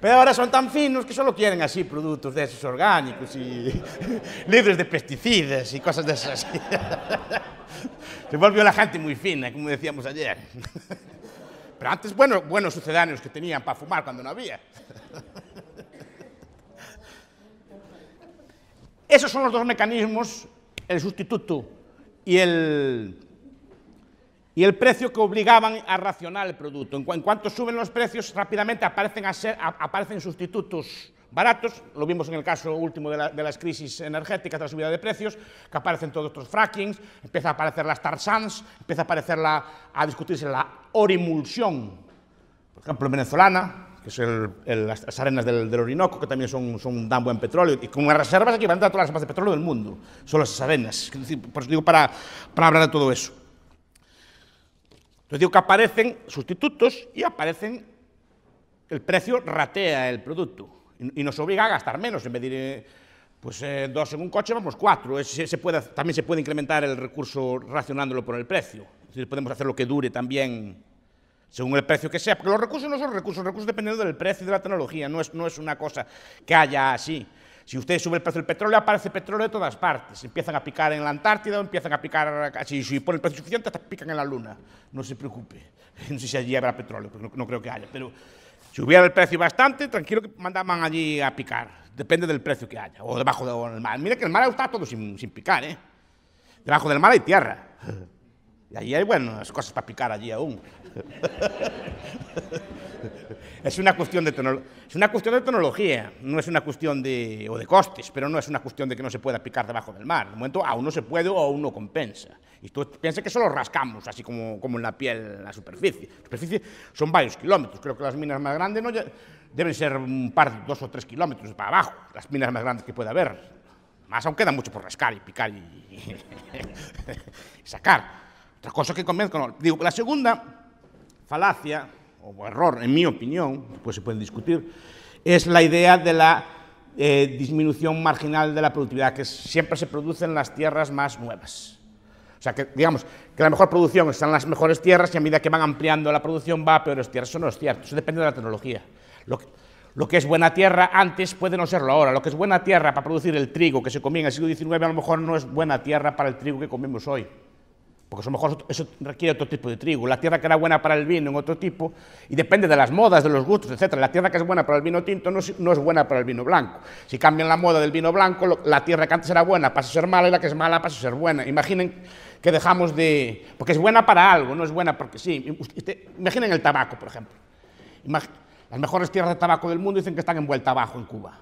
Speaker 1: Pero ahora son tan finos que solo quieren así productos de esos orgánicos y libres de pesticidas y cosas de esas. Se volvió la gente muy fina, como decíamos ayer. Pero antes, bueno, buenos sucedáneos que tenían para fumar cuando no había. Esos son los dos mecanismos, el sustituto y el y el precio que obligaban a racionar el producto. En, cuanto suben los precios, rápidamente aparecen, a ser, aparecen sustitutos baratos, lo vimos en el caso último de, las crisis energéticas, de la subida de precios, que aparecen todos estos frackings, empieza a aparecer las tarsans, empieza a aparecer la, a discutirse la orimulsión, por ejemplo, venezolana, que es las arenas del, Orinoco, que también son, un dan buen petróleo, y con las reservas equivalentes a todas las más de petróleo del mundo, son las arenas. por eso digo, para, para hablar de todo eso. Entonces digo que aparecen sustitutos y aparecen, el precio ratea el producto y, nos obliga a gastar menos en vez de... Eh, pues eh, dos en un coche vamos cuatro. se puede, también se puede incrementar el recurso racionándolo por el precio. Es podemos hacer lo que dure también según el precio que sea, porque los recursos no son recursos, los recursos dependiendo del precio y de la tecnología, no es, no es una cosa que haya así. Si usted sube el precio del petróleo, aparece petróleo de todas partes. Empiezan a picar en la Antártida, empiezan a picar, si, si el precio suficiente, hasta pican en la Luna. No se preocupe. No sé si allí habrá petróleo, porque no, creo que haya. Pero si hubiera el precio bastante, tranquilo que mandaban allí a picar. Depende del precio que haya, o debajo del mar. Mira que el mar está todo sin, picar, ¿eh? Debajo del mar hay tierra. Y allí hay, bueno, las cosas para picar allí aún. es, una cuestión de es una cuestión de tecnología, no es una cuestión de, o de costes, pero no es una cuestión de que no se pueda picar debajo del mar. De momento aún no se puede o aún no compensa. Y tú piensas que solo rascamos, así como, como en la piel, la superficie. La superficie son varios kilómetros. Creo que las minas más grandes deben ser un par, dos o tres kilómetros para abajo, las minas más grandes que pueda haber. Más aún queda mucho por rascar y picar y sacar. Otra cosa que convenzco, Digo, la segunda falacia, o error, en mi opinión, pues se puede discutir, es la idea de la eh, disminución marginal de la productividad, que siempre se produce en las tierras más nuevas. O sea, que digamos que la mejor producción están las mejores tierras y a medida que van ampliando la producción va a peores tierras. Eso no es cierto, eso depende de la tecnología. Lo que, lo que es buena tierra antes puede no serlo ahora. Lo que es buena tierra para producir el trigo que se comía en el siglo XIX a lo mejor no es buena tierra para el trigo que comemos hoy porque a lo mejor eso requiere otro tipo de trigo, la tierra que era buena para el vino en otro tipo, y depende de las modas, de los gustos, etc. La tierra que es buena para el vino tinto no es, buena para el vino blanco. Si cambian la moda del vino blanco, la tierra que antes era buena pasa a ser mala y la que es mala pasa a ser buena. Imaginen que dejamos de... porque es buena para algo, no es buena porque sí. imaginen el tabaco, por ejemplo. las mejores tierras de tabaco del mundo dicen que están en vuelta abajo en Cuba,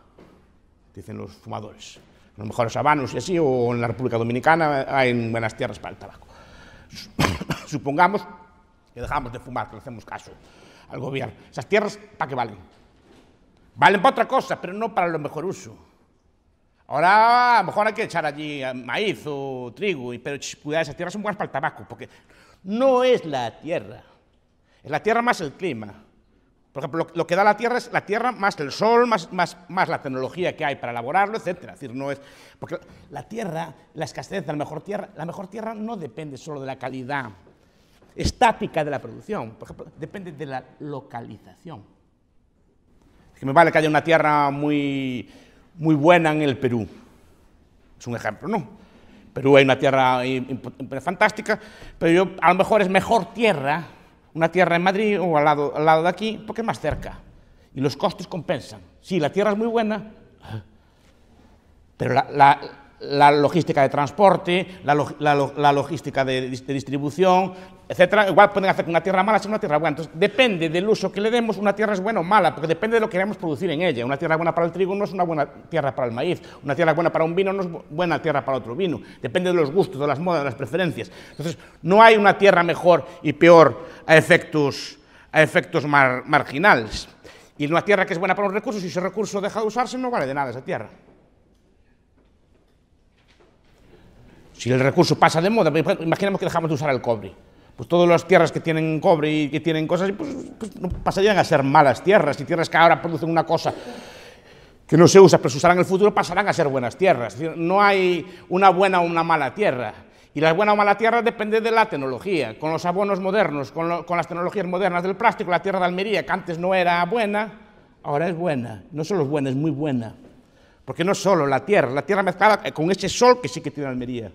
Speaker 1: dicen los fumadores. Los mejores habanos y así, o en la República Dominicana hay buenas tierras para el tabaco. Supongamos que dejamos de fumar, que le hacemos caso al gobierno. Esas tierras, ¿para qué valen? Valen para otra cosa, pero no para lo mejor uso. Ahora, a lo mejor hay que echar allí eh, maíz o trigo, pero cuidado, esas tierras son buenas para el tabaco, porque no es la tierra. Es la tierra más el clima. Por ejemplo, lo, que da la Tierra es la Tierra más el Sol, más, la tecnología que hay para elaborarlo, etc. decir, no es... Porque la Tierra, la escasez de la mejor Tierra, la mejor Tierra no depende solo de la calidad estática de la producción, por ejemplo, depende de la localización. Es que me vale que haya una tierra muy, muy buena en el Perú. Es un ejemplo, ¿no? Perú hay una tierra fantástica, pero a lo mejor es mejor tierra una tierra en Madrid o al lado, al lado de aquí, porque es más cerca. Y los costes compensan. Sí, la tierra es muy buena, pero la la logística de transporte, la, logística de, distribución, etcétera. Igual pueden hacer que una tierra mala sea una tierra buena. Entonces, depende del uso que le demos, una tierra es buena o mala, porque depende de lo que queremos producir en ella. Una tierra buena para el trigo no es una buena tierra para el maíz. Una tierra buena para un vino no es buena tierra para otro vino. Depende de los gustos, de las modas, de las preferencias. Entonces, no hay una tierra mejor y peor a efectos, a efectos marginales. Y una tierra que es buena para los recursos, si ese recurso deja de usarse, no vale de nada esa tierra. Si el recurso pasa de moda, pues, pues, imaginemos que dejamos de usar el cobre. Pues todas las tierras que tienen cobre y que tienen cosas, pues, pues, no pasarían a ser malas tierras. Y tierras que ahora producen una cosa que no se usa, pero se usarán en el futuro, pasarán a ser buenas tierras. no hay una buena o una mala tierra. Y la buena o mala tierra depende de la tecnología. Con los abonos modernos, con, con las tecnologías modernas del plástico, la tierra de Almería, que antes no era buena, ahora es buena. No solo es buena, es muy buena. Porque no solo la tierra, la tierra mezclada con ese sol que sí que tiene Almería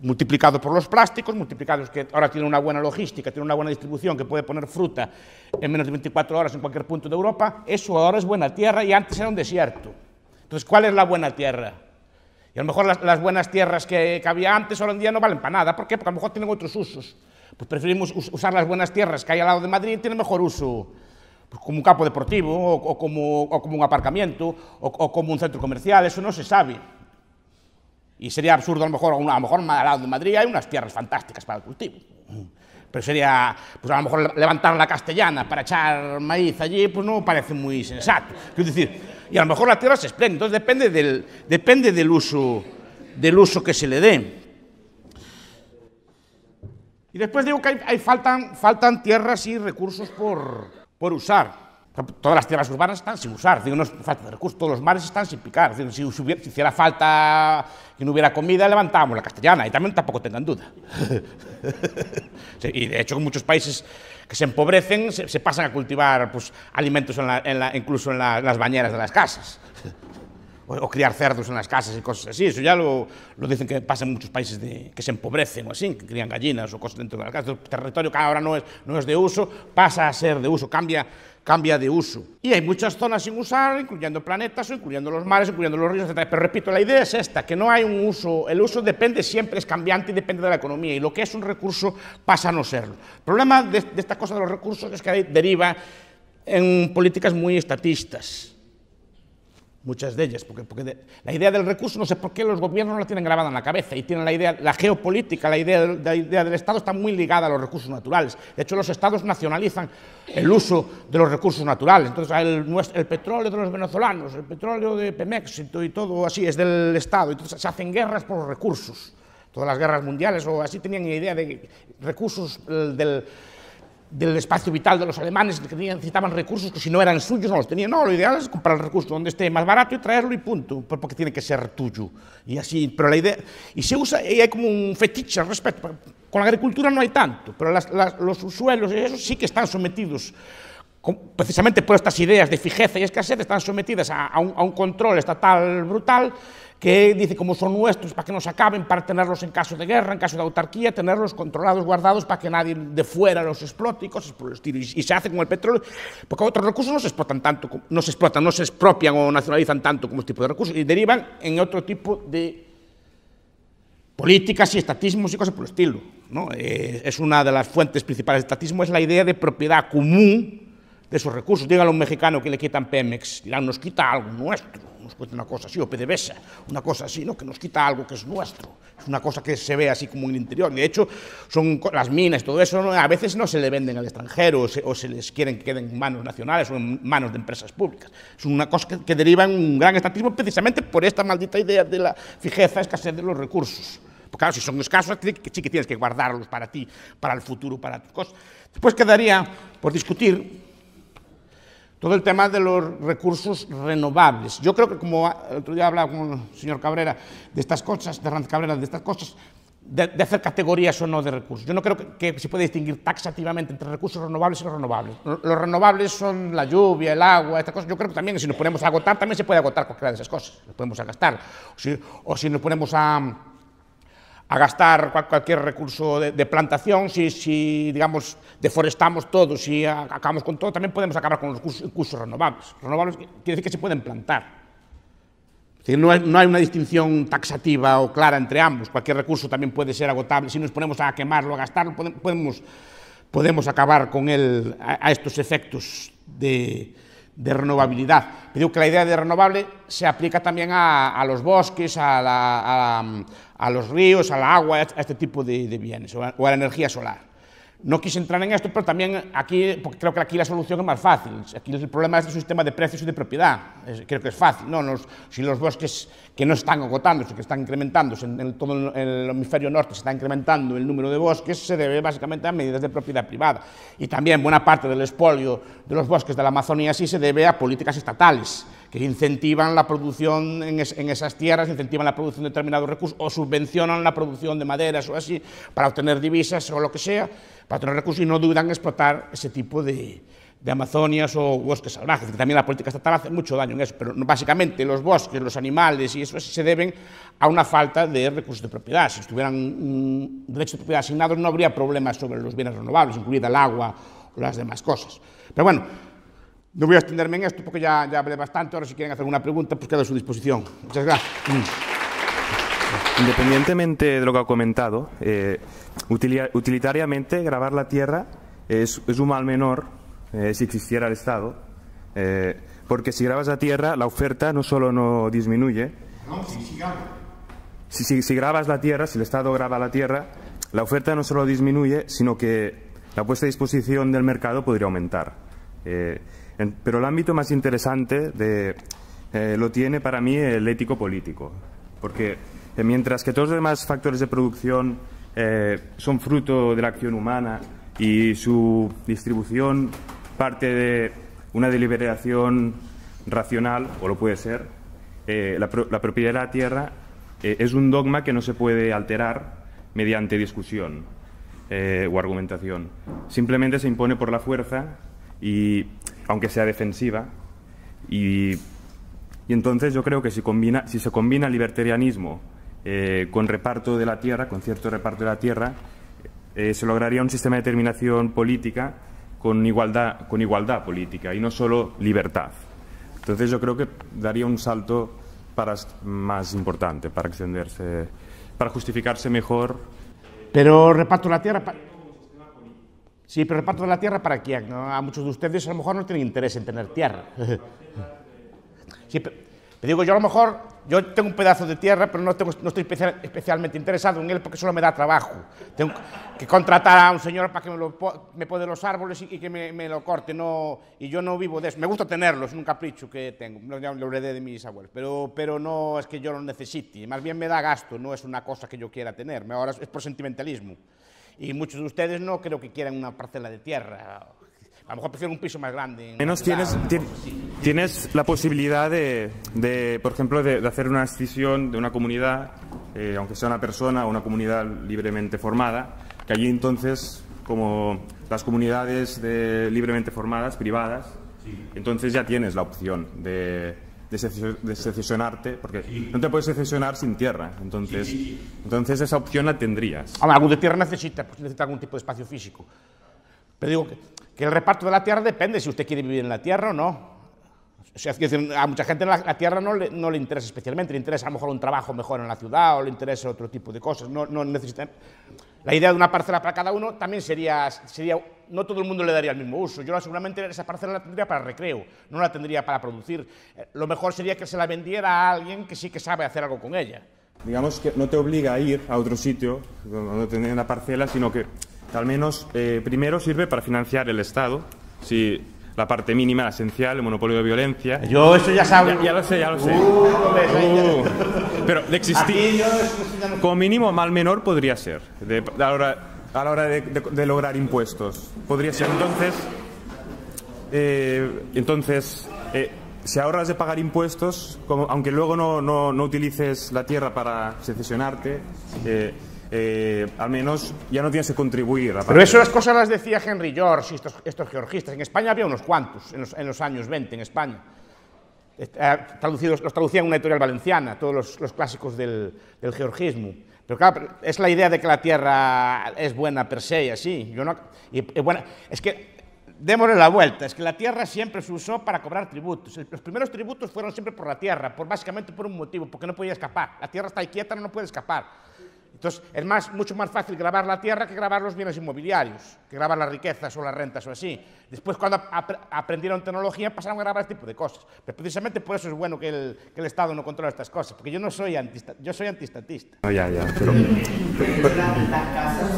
Speaker 1: multiplicado por los plásticos, multiplicados que ahora tiene una buena logística, tiene una buena distribución, que puede poner fruta en menos de 24 horas en cualquier punto de Europa, eso ahora es buena tierra y antes era un desierto. Entonces, ¿cuál es la buena tierra? Y a lo mejor las, buenas tierras que, había antes ahora en día no valen para nada. ¿Por qué? Porque a lo mejor tienen otros usos. Pues preferimos usar las buenas tierras que hay al lado de Madrid, y tienen mejor uso. Pues como un campo deportivo, o, como, como un aparcamiento, o, o como un centro comercial, eso no se sabe. Y sería absurdo, a lo mejor, a lo mejor al lado de Madrid hay unas tierras fantásticas para el cultivo. Pero sería, pues a lo mejor levantar la castellana para echar maíz allí, pues no parece muy sensato. Quiero decir, y a lo mejor la tierra se espléndida, entonces depende del, depende del, uso, del uso que se le dé. Y después digo que hay faltan, faltan tierras y recursos por, por usar. Todas las tierras urbanas están sin usar, digo, no es falta de recursos, todos los mares están sin picar. si, hubiera, hiciera falta que no hubiera comida, levantábamos la castellana, y también tampoco tengan duda. y de hecho, muchos países que se empobrecen se, pasan a cultivar pues, alimentos la, incluso en, en las bañeras de las casas o criar cerdos en las casas y e cosas así. Eso ya lo, dicen que pasa en muchos países que se empobrecen o así, que crían gallinas o cosas dentro de las casas. territorio que ahora no es, no es de uso pasa a ser de uso, cambia, cambia de uso. Y hay muchas zonas sin usar, incluyendo planetas, incluyendo los mares, incluyendo los ríos, etc. Pero repito, la idea es esta, que no hay un uso, el uso depende siempre, es cambiante y depende de la economía, y lo que es un recurso pasa a no serlo. El problema de, de esta cosa de los recursos es que deriva en políticas muy estatistas muchas de ellas, porque, la idea del recurso, no sé por qué los gobiernos no la tienen grabada en la cabeza y tienen la idea, la geopolítica, la idea, la idea del Estado está muy ligada a los recursos naturales. De hecho, los Estados nacionalizan el uso de los recursos naturales. Entonces, el, petróleo de los venezolanos, el petróleo de Pemex y todo así es del Estado. Entonces, se hacen guerras por los recursos. Todas las guerras mundiales o así tenían idea de recursos eh, del del espacio vital de los alemanes que necesitaban recursos que si no eran suyos no los tenían. No, lo ideal es comprar el recurso donde esté más barato y traerlo y punto, porque tiene que ser tuyo. Y así, pero la idea... Y se usa, y hay como un fetiche al respecto. Con la agricultura no hay tanto, pero los suelos y eso sí que están sometidos precisamente por estas ideas de fijeza y escasez, están sometidas a, a un control estatal brutal que dice como son nuestros, para que no se acaben, para tenerlos en caso de guerra, en caso de autarquía, tenerlos controlados, guardados, para que nadie de fuera los explote y cosas por el estilo. Y, se hace con el petróleo, porque otros recursos no se explotan tanto, no se explotan, no se expropian o nacionalizan tanto como este tipo de recursos, y derivan en otro tipo de políticas y estatismos y cosas por el estilo. ¿no? Eh, es una de las fuentes principales de estatismo, es la idea de propiedad común de esos recursos. Díganle a un mexicano que le quitan Pemex, dirán, nos quita algo nuestro, nos cuesta una cosa así, o PDVSA, una cosa así, ¿no? que nos quita algo que es nuestro. Es una cosa que se ve así como en el interior. De hecho, son las minas, todo eso, a veces no se le venden al extranjero o se, les quieren que queden en manos nacionales o en manos de empresas públicas. Es una cosa que, deriva en un gran estatismo precisamente por esta maldita idea de la fijeza, escasez de los recursos. Porque claro, si son escasos, sí que tienes que guardarlos para ti, para el futuro, para tus cosas. Después quedaría por discutir todo el tema de los recursos renovables. Yo creo que como el eh, otro día hablaba con el señor Cabrera de estas cosas, de Ranz Cabrera, de estas cosas, de, hacer categorías o no de recursos. Yo no creo que, se pueda distinguir taxativamente entre recursos renovables y los renovables. Los renovables son la lluvia, el agua, estas cosas. Yo creo que también si nos ponemos a agotar, también se puede agotar cualquiera de esas cosas. nos podemos a gastar. o si nos ponemos a a gastar cualquier recurso de, plantación, si, digamos, deforestamos todo, si acabamos con todo, también podemos acabar con los recursos, renovables. Renovables quiere decir que se pueden plantar. no, hay, una distinción taxativa o clara entre ambos. Cualquier recurso también puede ser agotable. Si nos ponemos a quemarlo, a gastarlo, podemos, podemos acabar con él a estos efectos de, de renovabilidad. Pero que la idea de renovable se aplica también a, los bosques, a, la, a, a, los ríos, al agua, a este tipo de, bienes, o a la energía solar. No quise entrar en esto, pero también aquí, porque creo que aquí la solución es más fácil. Aquí el problema es el sistema de precios y de propiedad. creo que es fácil. ¿no? si los bosques que no están agotándose, que están incrementándose, en, todo el hemisferio norte se está incrementando el número de bosques, se debe básicamente a medidas de propiedad privada. Y también buena parte del expolio de los bosques de la Amazonía sí se debe a políticas estatales incentivan la producción en, esas tierras, incentivan la producción de determinados recursos o subvencionan la producción de maderas o así para obtener divisas o lo que sea, para tener recursos y no dudan en explotar ese tipo de, Amazonias o bosques salvajes, que también la política estatal hace mucho daño en eso, pero básicamente los bosques, los animales y eso se deben a una falta de recursos de propiedad. Si estuvieran mm, derechos de propiedad asignados no habría problemas sobre los bienes renovables, incluida el agua o las demás cosas. Pero bueno, no voy a extenderme en esto porque ya, ya hablé bastante. Ahora, si quieren hacer alguna pregunta, pues queda a su disposición. Muchas gracias. Mm.
Speaker 2: Independientemente de lo que ha comentado, eh, utilitariamente grabar la tierra es, un mal menor eh, si existiera el Estado, eh, porque si grabas la tierra, la oferta no solo no disminuye. No, si, si, grabas la tierra, si el Estado graba la tierra, la oferta no solo disminuye, sino que la puesta a disposición del mercado podría aumentar pero el ámbito más interesante eh, lo tiene para mí el ético político, porque eh, mientras que todos los demás factores de producción eh, son fruto de la acción humana y su distribución parte de una deliberación racional, o lo puede ser, la, propiedad de la tierra es un dogma que no se puede alterar mediante discusión o argumentación. Simplemente se impone por la fuerza y aunque sea defensiva. Y, entonces yo creo que si, se combina libertarianismo eh, con reparto de la tierra, con cierto reparto de la tierra, eh, se lograría un sistema de determinación política con igualdad, con igualdad política y no solo libertad. Entonces yo creo que daría un salto para, más importante para extenderse, para justificarse mejor.
Speaker 1: Pero reparto la tierra. Sí, pero reparto de la tierra para quién. A muchos de ustedes a lo mejor no tienen interés en tener tierra. Sí, pero, digo, yo a lo mejor yo tengo un pedazo de tierra, pero no, tengo, no estoy especialmente interesado en él porque solo me da trabajo. Tengo que contratar a un señor para que me, lo, los árboles y, que me, lo corte. No, y yo no vivo de eso. Me gusta tenerlo, es un capricho que tengo. Lo, heredé de mis abuelos. Pero, pero no es que yo lo necesite. Más bien me da gasto, no es una cosa que yo quiera tener. Ahora es por sentimentalismo. Y muchos de ustedes no creo que quieran una parcela de tierra. A lo mejor prefieren un piso más grande. Menos
Speaker 2: tienes, la posibilidad de, por ejemplo, de, hacer una escisión de una comunidad, eh, aunque sea una persona o una comunidad libremente formada, que allí entonces, como las comunidades de, libremente formadas, privadas, entonces ya tienes la opción de ...de secesionarte, porque no te puedes secesionar sin tierra, entonces, entonces esa opción la tendrías. Hombre, algo de
Speaker 1: tierra necesita, pues necesita algún tipo de espacio físico. Pero digo que, el reparto de la tierra depende si usted quiere vivir en la tierra o no. O a mucha gente la, tierra no le, interesa especialmente, le interesa a lo mejor un trabajo mejor en la ciudad o le interesa otro tipo de cosas. No, no necesita. La idea de una parcela para cada uno también sería, sería, no todo el mundo le daría el mismo uso. Yo seguramente esa parcela la tendría para recreo, no la tendría para producir. Eh, lo mejor sería que se la vendiera a alguien que sí que sabe hacer algo con ella.
Speaker 2: Digamos que no te obliga a ir a otro sitio donde tendría una parcela, sino que al menos eh, primero sirve para financiar el Estado. Si la parte mínima, la esencial, el monopolio de violencia. Yo eso ya sabía. Ya, lo sé, ya lo sé. Uh, uh. pero de existir, como mínimo, mal menor podría ser, de, a la hora, de, lograr impuestos. Podría ser. Entonces, eh, entonces eh, si ahorras de pagar impuestos, como, aunque luego no, no, utilices la tierra para secesionarte, eh, eh, al menos ya no tienes que contribuir. pero Pero las
Speaker 1: cosas las decía Henry George y estos, georgistas. En España había unos cuantos, en los, años 20, en España. Eh, traducidos, los traducían una editorial valenciana, todos los, clásicos del, georgismo. Pero claro, es la idea de que la tierra es buena per se y así. bueno, es que démosle la vuelta, es que la tierra siempre se usó para cobrar tributos. Los primeros tributos fueron siempre por la tierra, por, básicamente por un motivo, porque no podía escapar. La tierra está quieta, no puede escapar. Entonces, es más, mucho más fácil grabar la tierra que grabar los bienes inmobiliarios, que grabar las riquezas o las rentas o así. Después, cuando aprendieron tecnología, pasaron a grabar este tipo de cosas. Pero precisamente por eso es bueno que el, Estado no controle estas cosas, porque yo no soy antista, yo soy antistatista. No, ya, ya, pero... las, casas,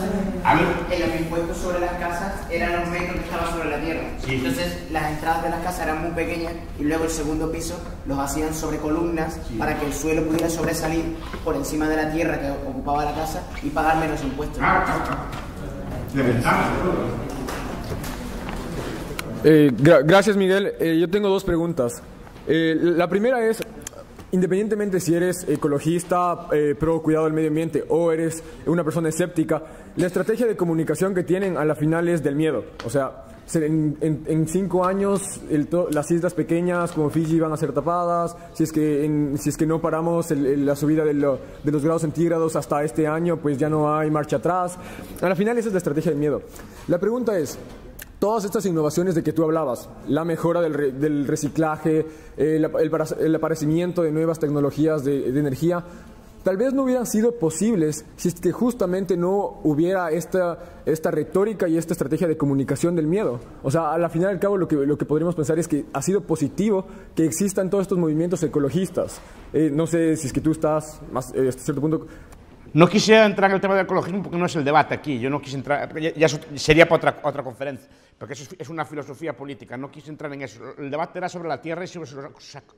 Speaker 1: a mí, los impuestos sobre las casas eran los metros que estaban sobre la tierra. Entonces, las entradas de las casas eran muy
Speaker 3: pequeñas y luego el segundo piso los hacían sobre columnas para que el suelo pudiera sobresalir por encima de la tierra que ocupaba casa y pagar menos impuestos. Ah,
Speaker 4: eh, gracias Miguel. Eh, yo tengo dos preguntas. Eh, la primera es, independientemente si eres ecologista, pro cuidado del medio ambiente o eres una persona escéptica, la estrategia de comunicación que tienen a la final es del miedo. O sea, en, cinco años las islas pequeñas como Fiji van a ser tapadas, si es que, si es que no paramos la subida de, de, los grados centígrados hasta este año, pues ya no hay marcha atrás. A la final esa es la estrategia del miedo. La pregunta es, todas estas innovaciones de que tú hablabas, la mejora del, reciclaje, eh, el, aparecimiento de nuevas tecnologías de, de energía, tal vez no hubieran sido posibles si es que justamente no hubiera esta, retórica y esta estrategia de comunicación del miedo. O sea, la final y al cabo lo que, podríamos pensar es que ha sido positivo que existan todos estos movimientos ecologistas. Eh, no sé si es que tú estás
Speaker 1: más, eh, cierto punto... No quisiera entrar en el tema del ecologismo porque no es el debate aquí. Yo no quise entrar, sería para otra, conferencia, porque eso es, una filosofía política. No quise entrar en eso. El debate era sobre la tierra y sobre si los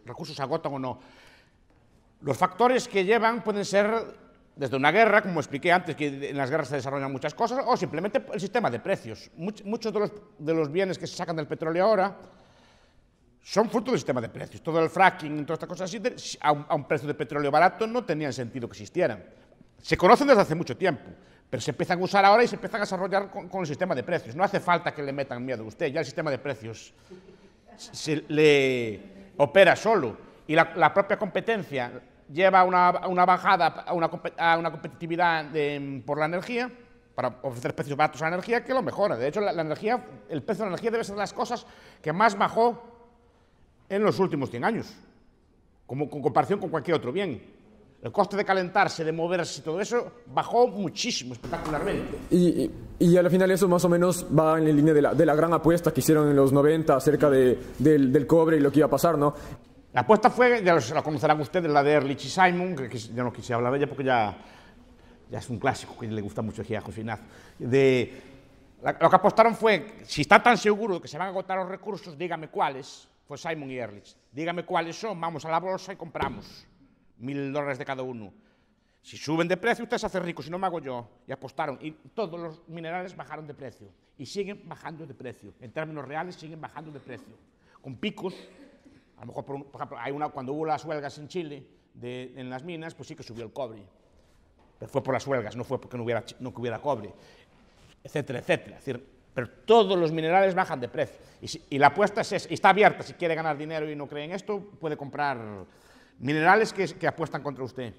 Speaker 1: recursos se agotan o no. Los factores que llevan pueden ser desde una guerra, como expliqué antes, que en las guerras se desarrollan muchas cosas, o simplemente el sistema de precios. muchos de los, bienes que se sacan del petróleo ahora son fruto del sistema de precios. Todo el fracking, y todas estas cosas así, a, un, precio de petróleo barato no tenían sentido que existieran. Se conocen desde hace mucho tiempo, pero se empiezan a usar ahora y se empiezan a desarrollar con, el sistema de precios. No hace falta que le metan miedo a usted, ya el sistema de precios se le opera solo. Y la propia competencia, lleva a una, bajada, a una, competitividad por la energía, para ofrecer precios baratos a la energía, que lo mejora. De hecho, la, energía, el precio de la energía debe ser de las cosas que más bajó en los últimos 100 años, como, con comparación con cualquier otro bien. El coste de calentarse, de moverse y todo eso bajó muchísimo, espectacularmente.
Speaker 4: Y, y, al final eso más o menos va en la línea de la, gran apuesta que hicieron en los 90 acerca del, del cobre
Speaker 1: y lo que iba a pasar, ¿no? La apuesta fue, ya la conocerán ustedes, la de Erlich y Simon, que ya no quise hablar de ella porque ya, ya es un clásico que le gusta mucho aquí a José Inaz, de lo que apostaron fue, si está tan seguro de que se van a agotar los recursos, dígame cuáles, fue Simon y Erlich, dígame cuáles son, vamos a la bolsa y compramos mil dólares de cada uno. Si suben de precio, usted se hace rico, si no me hago yo. Y apostaron, y todos los minerales bajaron de precio, y siguen bajando de precio, en términos reales siguen bajando de precio, con picos a lo mejor, por, ejemplo, hay una, cuando hubo las huelgas en Chile, en las minas, pues sí que subió el cobre. Pero fue por las huelgas, no fue porque no hubiera, cobre, etcétera, etcétera. Es decir, pero todos los minerales bajan de precio. Y, la apuesta es, y está abierta, si quiere ganar dinero y no cree en esto, puede comprar minerales que, apuestan contra usted.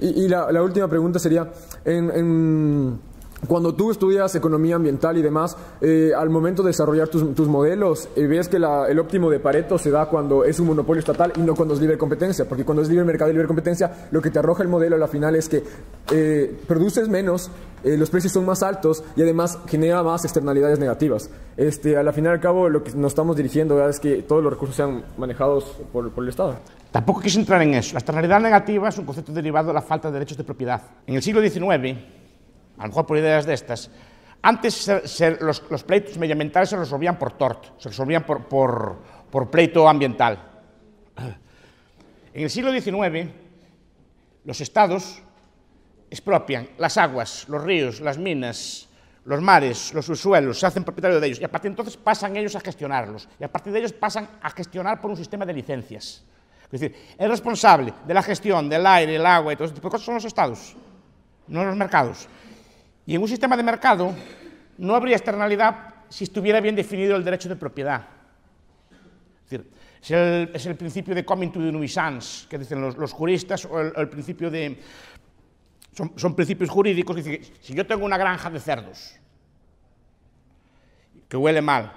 Speaker 4: Y, la, última pregunta sería, en cuando tú estudias economía ambiental y demás, eh, al momento de desarrollar tus, modelos, eh, ves que el óptimo de Pareto se da cuando es un monopolio estatal y no cuando es libre competencia, porque cuando es libre mercado y libre competencia, lo que te arroja el modelo a la final es que eh, produces menos, los precios son más altos y además genera más externalidades negativas. Este, a la final y al cabo, lo que nos estamos dirigiendo es que todos los recursos
Speaker 1: sean manejados por, por el Estado. Tampoco quise entrar en eso. La externalidad negativa es un concepto derivado de la falta de derechos de propiedad. En el siglo XIX, a lo mejor por ideas de estas. Antes los, pleitos medioambientales se resolvían por tort, se resolvían por, pleito ambiental. En el siglo XIX, los estados expropian las aguas, los ríos, las minas, los mares, los subsuelos, se hacen propietarios de ellos y a partir de entonces pasan ellos a gestionarlos y a partir de ellos pasan a gestionar por un sistema de licencias. Es decir, el responsable de la gestión del aire, el agua y todo ese tipo de cosas son los estados, no los mercados. Y en un sistema de mercado no habría externalidad si estuviera bien definido el derecho de propiedad. Es, decir, es, el, principio de coming to the nuisance, que dicen los, juristas, o el, principio de... Son, principios jurídicos que dicen, si yo tengo una granja de cerdos que huele mal,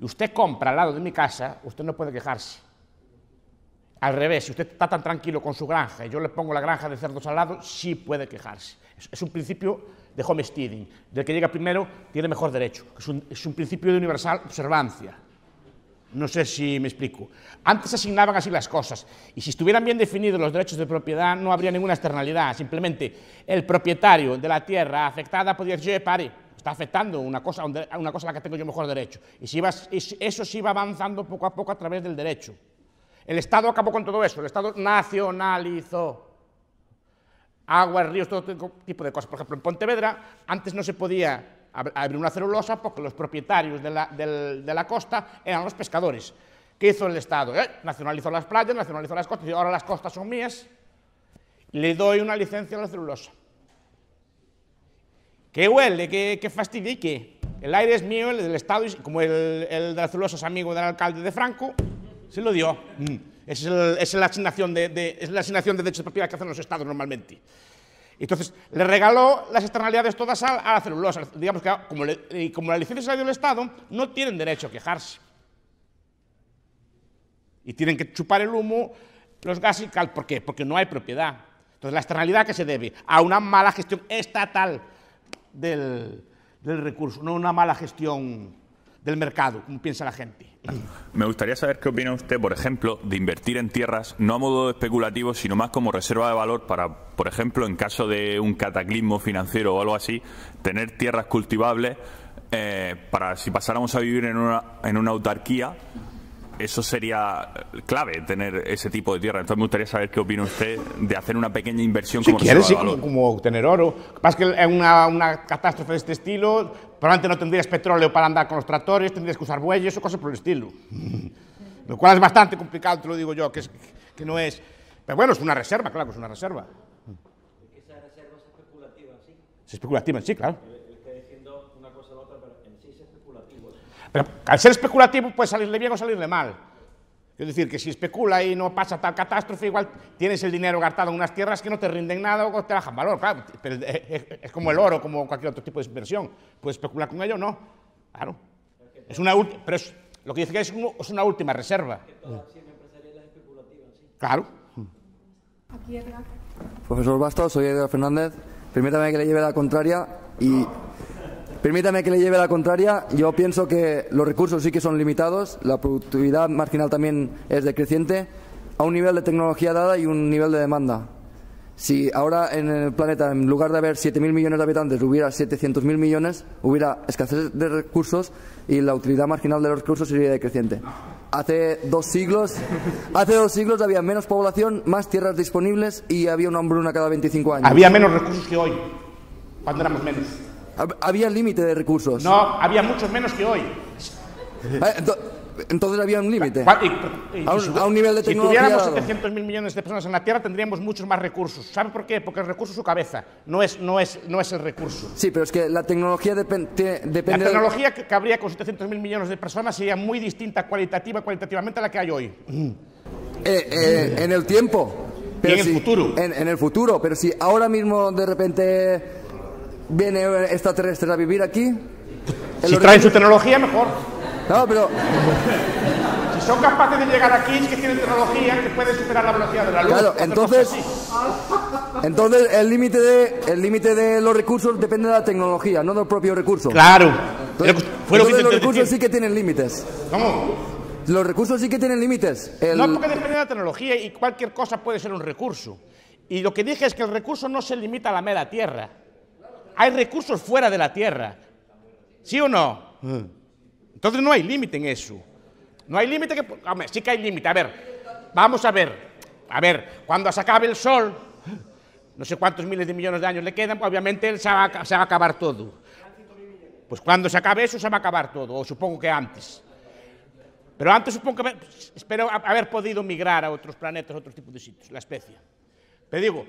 Speaker 1: y usted compra al lado de mi casa, usted no puede quejarse. Al revés, si usted está tan tranquilo con su granja y yo le pongo la granja de cerdos al lado, sí puede quejarse. es un principio de homesteading, del que llega primero tiene mejor derecho, es un, principio de universal observancia. No sé si me explico. Antes asignaban así las cosas, y si estuvieran bien definidos los derechos de propiedad no habría ninguna externalidad, simplemente el propietario de la tierra afectada podría decir, pare, está afectando una cosa, una cosa a la que tengo yo mejor derecho. Y si eso se iba avanzando poco a poco a través del derecho. El Estado acabó con todo eso, el Estado nacionalizó aguas, ríos, todo tipo de cosas. Por ejemplo, en Pontevedra antes no se podía abrir una celulosa porque los propietarios de la, costa eran los pescadores. ¿Qué hizo el Estado? Eh, nacionalizó las playas, nacionalizó las costas, y ahora las costas son mías, le doy una licencia a la celulosa. ¿Qué huele, ¿Qué qué el aire es mío, el del Estado, como el, de la celulosa es amigo del alcalde de Franco, se lo dio. Mm. Es, es, la asignación de, derechos de propiedad que hacen los estados normalmente. Entonces, le regaló las externalidades todas a, la celulosa. Digamos que como, la licencia se el Estado, no tienen derecho a quejarse. Y tienen que chupar el humo, los gases y cal. ¿Por qué? Porque no hay propiedad. Entonces, la externalidad que se debe a una mala gestión estatal del, del recurso, no una mala gestión del mercado, como piensa la gente.
Speaker 2: Me gustaría saber qué opina usted, por ejemplo, de invertir en tierras, no a modo especulativo, sino más como reserva de valor para, por ejemplo, en caso de un cataclismo financiero o algo así, tener tierras cultivables eh, para si pasáramos a vivir en una, en una autarquía, eso sería clave, tener ese tipo de tierra. Entonces me gustaría saber qué opina usted de hacer una pequeña inversión como quiere,
Speaker 1: como, tener oro. Más que es una, una catástrofe de este estilo Probablemente no tendrías petróleo para andar con los tractores, tendrías que usar bueyes o cosas por el estilo. lo cual es bastante complicado, te lo digo yo, que, es, que no es... Pero bueno, es una reserva, claro, es una reserva.
Speaker 3: Esa reserva es especulativa, ¿sí?
Speaker 1: Es especulativa, sí, claro.
Speaker 3: Eh, diciendo una cosa otra, pero en sí es
Speaker 1: especulativo. Pero al ser especulativo puede salirle bien o salirle mal. Es decir, que si especula y no pasa tal catástrofe, igual tienes el dinero gastado en unas tierras que no te rinden nada o te bajan valor. Claro, es como el oro, como cualquier otro tipo de inversión. Puedes especular con ello, no. Claro. Es una pero lo que dice que es, una última reserva. Claro.
Speaker 5: Aquí, Profesor Bastos, soy Edgar Fernández. Permítame que le lleve la contraria y Permítame que le lleve la contraria. Yo pienso que los recursos sí que son limitados, la productividad marginal también es decreciente, a un nivel de tecnología dada y un nivel de demanda. Si ahora en el planeta, en lugar de haber 7.000 millones de habitantes, hubiera 700.000 millones, hubiera escasez de recursos y la utilidad marginal de los recursos sería decreciente. Hace dos siglos, había menos población, más tierras disponibles y había una hambruna cada
Speaker 1: 25 años. Había menos recursos que
Speaker 5: hoy, cuando éramos menos. Había límite de recursos. No,
Speaker 1: había muchos menos que hoy. Ah, entonces había un límite. A, un nivel de tecnología. Si tuviéramos 700.000 millones de personas en la Tierra, tendríamos muchos más recursos. ¿Sabe por qué? Porque el recurso es su cabeza, no es, no es, no es el recurso. Sí, pero es que la tecnología depende. la tecnología que habría con 700.000 millones de personas sería muy distinta cualitativa, cualitativamente a la que hay hoy.
Speaker 5: Eh, eh, en el tiempo. y en el futuro. en el futuro, pero si ahora mismo de repente viene extraterrestre a vivir aquí.
Speaker 1: Si traen su tecnología, mejor. No, pero. Si son capaces de llegar aquí, es que tienen tecnología que pueden superar la velocidad de la luz. Claro, entonces.
Speaker 5: Entonces, el límite de, de los recursos depende de la tecnología, no del propio recurso. Claro.
Speaker 4: los recursos sí
Speaker 1: que tienen límites. ¿Cómo? Los recursos sí que tienen límites. No, porque depende de la tecnología y cualquier cosa puede ser un recurso. Y lo que dije es que el recurso no se limita a la mera tierra hay recursos fuera de la tierra. ¿Sí o no? Eh. Entonces no hay límite en eso. No hay límite que... sí que hay límite. A ver, vamos a ver. A ver, cuando se acabe el sol, no sé cuántos miles de millones de años le quedan, pues obviamente se va, a acabar todo. Pues cuando se acabe eso se va a acabar todo, o supongo que antes. Pero antes supongo que... Espero haber podido migrar a otros planetas, a otros tipos de sitios, la especie. Te digo,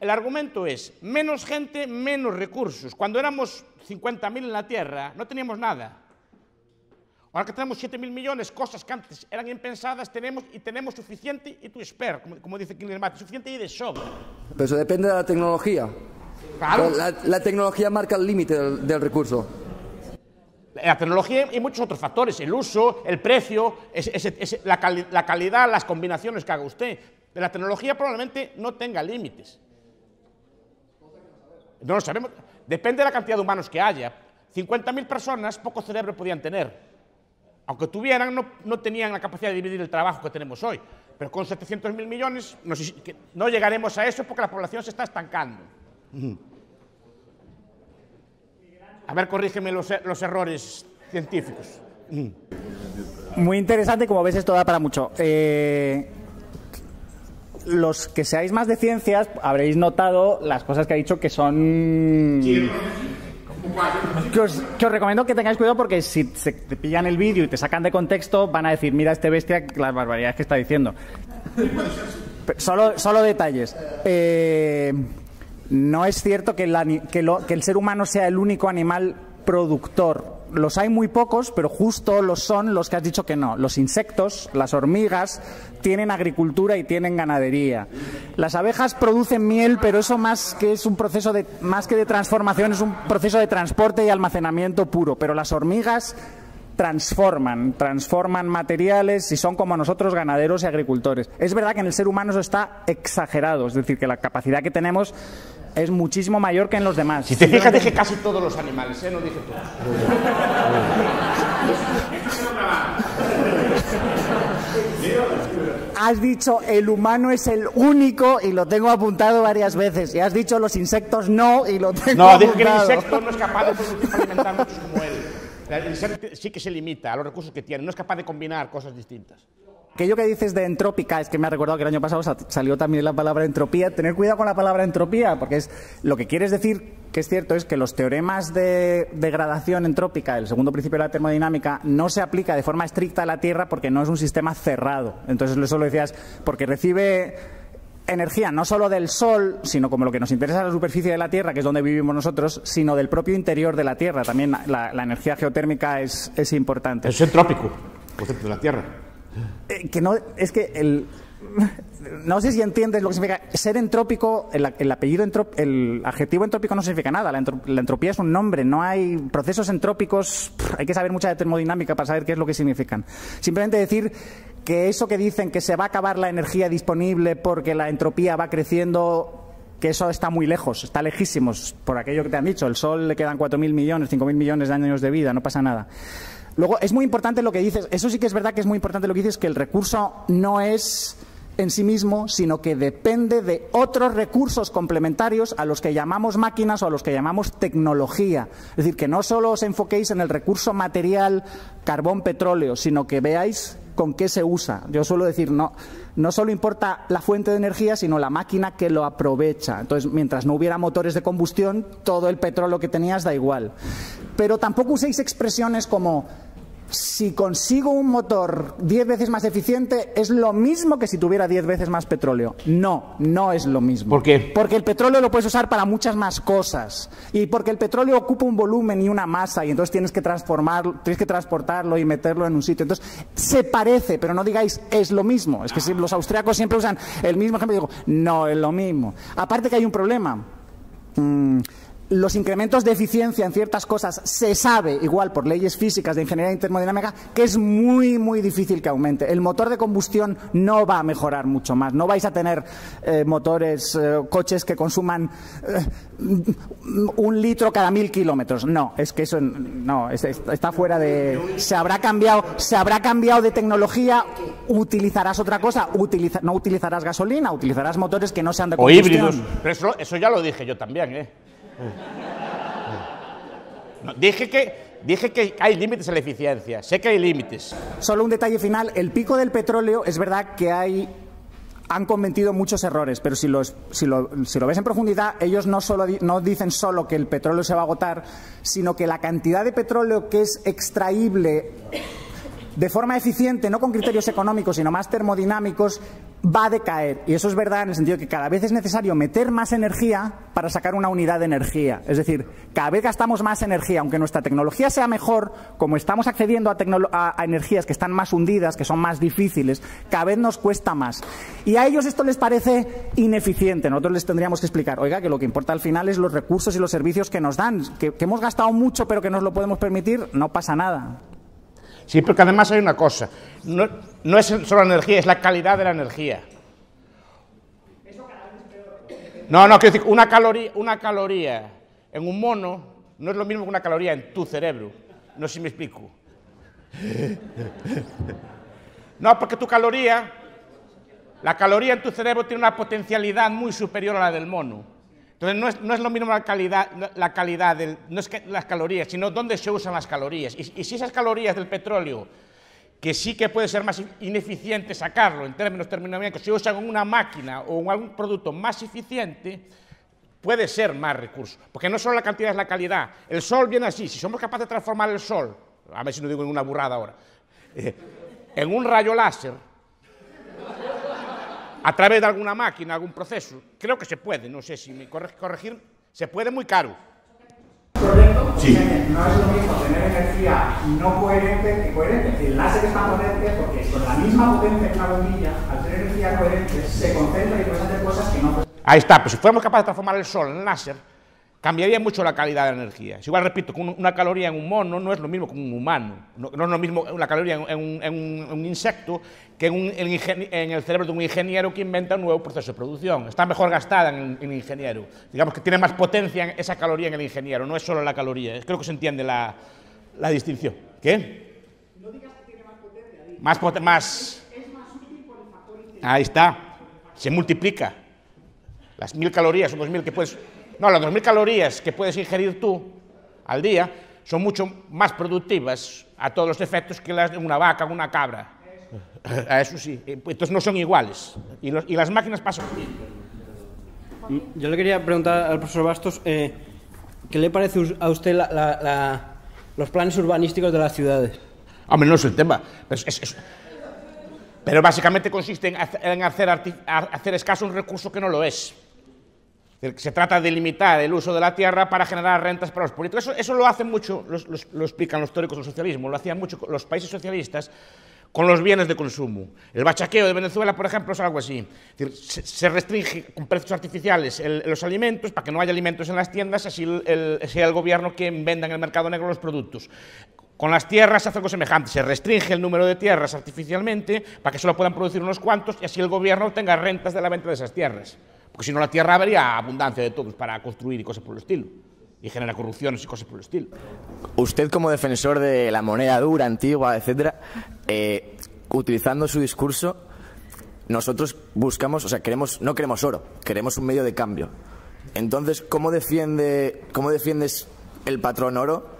Speaker 1: el argumento es menos gente, menos recursos. Cuando éramos 50.000 en la Tierra, no teníamos nada. Ahora que tenemos 7.000 millones, cosas que antes eran impensadas, tenemos y tenemos suficiente y tú esper. como, dice Kylian suficiente y de sobra.
Speaker 5: Pero eso depende de la tecnología.
Speaker 1: Claro. La,
Speaker 5: tecnología marca el límite del, recurso.
Speaker 1: La tecnología y muchos otros factores, el uso, el precio, la, la calidad, las combinaciones que haga usted. La tecnología probablemente no tenga límites. No lo sabemos. Depende de la cantidad de humanos que haya. 50.000 personas poco cerebro podían tener. Aunque tuvieran, no, tenían la capacidad de dividir el trabajo que tenemos hoy. Pero con 700.000 millones no, no llegaremos a eso porque la población se está estancando. A ver, corrígeme los, errores científicos.
Speaker 3: Muy interesante, como ves, esto da para mucho. Eh, los que seáis más de ciencias habréis notado las cosas que ha dicho que son... Que os, recomiendo que tengáis cuidado porque si te pillan el vídeo y te sacan de contexto, van a decir, mira este bestia las barbaridades que está diciendo. Solo, solo detalles. Eh, no es cierto que, que el ser humano sea el único animal productor los hay muy pocos, pero justo los son los que has dicho que no. Los insectos, las hormigas, tienen agricultura y tienen ganadería. Las abejas producen miel, pero eso más que es un proceso de, más que de transformación, es un proceso de transporte y almacenamiento puro. Pero las hormigas transforman, transforman materiales y son como nosotros ganaderos y agricultores. Es verdad que en el ser humano eso está exagerado, es decir, que la capacidad que tenemos es muchísimo mayor que en los demás. Si te fijas, dije
Speaker 1: casi todos los animales, ¿eh? No dije todos.
Speaker 3: has dicho el humano es el único y lo tengo apuntado varias veces. Y has dicho los insectos no y lo tengo apuntado. que el insecto no
Speaker 1: es capaz de producir como él. El insecto sí que se limita a los recursos que tiene, no es capaz de combinar cosas distintas.
Speaker 3: Aquello que dices de entrópica es que me ha recordado que el año pasado salió también la palabra entropía. Tener cuidado con la palabra entropía, porque lo que quieres decir que es cierto es que los teoremas de degradación entrópica, el segundo principio de la termodinámica, no se aplica de forma estricta a la Tierra porque no es un sistema cerrado. Entonces, eso lo decías, porque recibe energía no solo del Sol, sino como lo que nos interesa la superficie de la Tierra, que es donde vivimos nosotros, sino del propio interior de la Tierra. También la, energía geotérmica es, es importante. Es entrópico, el concepto de la Tierra. Eh, no, es que no sé si entiendes lo que significa ser entrópico, el, apellido el adjetivo entrópico no significa nada, la, entropía es un nombre, no hay procesos entrópicos, hay que saber mucha de termodinámica para saber qué es lo que significan. Simplemente decir que eso que dicen que se va a acabar la energía disponible porque la entropía va creciendo que eso está muy lejos, está lejísimos, por aquello que te han dicho, el Sol le quedan 4.000 millones, 5.000 millones de años de vida, no pasa nada. Luego, es muy importante lo que dices, eso sí que es verdad que es muy importante lo que dices, que el recurso no es en sí mismo, sino que depende de otros recursos complementarios a los que llamamos máquinas o a los que llamamos tecnología. Es decir, que no solo os enfoquéis en el recurso material carbón, petróleo, sino que veáis con qué se usa. Yo suelo decir, no, no solo importa la fuente de energía, sino la máquina que lo aprovecha. Entonces, mientras no hubiera motores de combustión, todo el petróleo que tenías da igual. Pero tampoco uséis expresiones como si consigo un motor 10 veces más eficiente, es lo mismo que si tuviera 10 veces más petróleo. No, no es lo mismo. ¿Por qué? Porque el petróleo lo puedes usar para muchas más cosas. Y porque el petróleo ocupa un volumen y una masa, y entonces tienes que, transformar, tienes que transportarlo y meterlo en un sitio. Entonces, se parece, pero no digáis es lo mismo. Es que si los austriacos siempre usan el mismo ejemplo, digo, no es lo mismo. Aparte que hay un problema. Mm, los incrementos de eficiencia en ciertas cosas se sabe, igual por leyes físicas de ingeniería termodinámica, que es muy, muy difícil que aumente. El motor de combustión no va a mejorar mucho más. No vais a tener eh, motores, eh, coches que consuman eh, un litro cada mil kilómetros. No, es que eso no, está fuera de... Se habrá cambiado, se habrá cambiado de tecnología, utilizarás otra cosa, no utilizarás gasolina, utilizarás motores que no sean de combustión. O híbridos.
Speaker 1: eso, eso ya lo dije yo también, ¿eh? dije que, hay límites a la eficiencia, sé que hay límites.
Speaker 3: Solo un detalle final, el pico del petróleo es verdad que hay han cometido muchos errores, pero si, lo, ves en profundidad, ellos no, no dicen solo que el petróleo se va a agotar, sino que la cantidad de petróleo que es extraíble de forma eficiente, no con criterios económicos, sino más termodinámicos, va a decaer. Y eso es verdad en el sentido de que cada vez es necesario meter más energía para sacar una unidad de energía. Es decir, cada vez gastamos más energía. Aunque nuestra tecnología sea mejor, como estamos accediendo a, energías que están más hundidas, que son más difíciles, cada vez nos cuesta más. Y a ellos esto les parece ineficiente. Nosotros les tendríamos que explicar, oiga, que lo que importa al final es los recursos y los servicios que nos dan. Que, que hemos gastado mucho pero que nos lo podemos
Speaker 1: permitir, no pasa nada. Sí, porque además hay una cosa, no, es solo la energía, es la calidad de la energía. No, no, quiero decir, una caloría, una caloría en un mono no es lo mismo que una caloría en tu cerebro. No sé si me explico. No, porque tu caloría, la caloría en tu cerebro tiene una potencialidad muy superior a la del mono. Entonces no es, lo mismo la calidad, la calidad no es que las calorías, sino dónde se usan las calorías. Y, si esas calorías del petróleo, que sí que puede ser más ineficiente sacarlo en términos terminológicos se usan en una máquina o algún producto más eficiente, puede ser más recurso. Porque no solo la cantidad es la calidad. El sol viene así. Si somos capaces de transformar el sol, a ver si no digo en una burrada ahora, en un rayo láser, a través de alguna máquina, algún proceso. Creo que se puede, no sé si me corregir, se puede muy caro. ¿Correcto? Sí. No es lo mismo tener energía no coherente que coherente. El láser es más potente porque con la misma potencia que una bombilla, al tener energía coherente, se concentra y puede hacer cosas que no Ahí está, pues si fuéramos capaces de transformar el sol en láser, cambiaría mucho la calidad de la energía. si igual, repito, una caloría en un mono no es lo mismo que un humano, no, es lo mismo una caloría en, un, insecto que en, el cerebro de un ingeniero que inventa un nuevo proceso de producción. Está mejor gastada en, el ingeniero. Digamos que tiene más potencia esa caloría en el ingeniero, no es solo la caloría. Creo que se entiende la, distinción. ¿Qué? No digas que tiene más potencia. Más, Es, más útil por el factor Ahí está. Se multiplica. Las mil calorías o dos mil que puedes... No, las 2.000 calorías que puedes ingerir tú al día son mucho más productivas a todos los efectos que las de una vaca o una cabra. A eso sí. Eh, pues, entonces no son iguales. Y, las máquinas pasan. Yo le quería preguntar al profesor Bastos, eh, ¿qué le parece a usted los planes urbanísticos de las ciudades? Hombre, no es el tema. Pero básicamente consiste en hacer escaso un recurso que no lo es. Se trata de limitar el uso de la tierra para generar rentas para los políticos. Eso, lo hacen mucho, lo explican los teóricos del socialismo, lo hacían mucho los países socialistas con los bienes de consumo. El bachaqueo de Venezuela, por ejemplo, es algo así. se restringe con precios artificiales los alimentos para que no haya alimentos en las tiendas, así sea el gobierno quien venda en el mercado negro los productos. Con las tierras se hace algo semejante, se restringe el número de tierras artificialmente para que solo puedan producir unos cuantos y así el gobierno tenga rentas de la venta de esas tierras. Porque si no, la tierra habría abundancia de todos para construir y cosas por el estilo. Y genera corrupciones y cosas por el estilo.
Speaker 3: Usted, como defensor de la moneda dura, antigua, etcétera, eh, utilizando su discurso, nosotros buscamos, o sea, queremos, no queremos oro, queremos un medio de cambio. Entonces, ¿cómo, defiende, cómo defiendes el patrón oro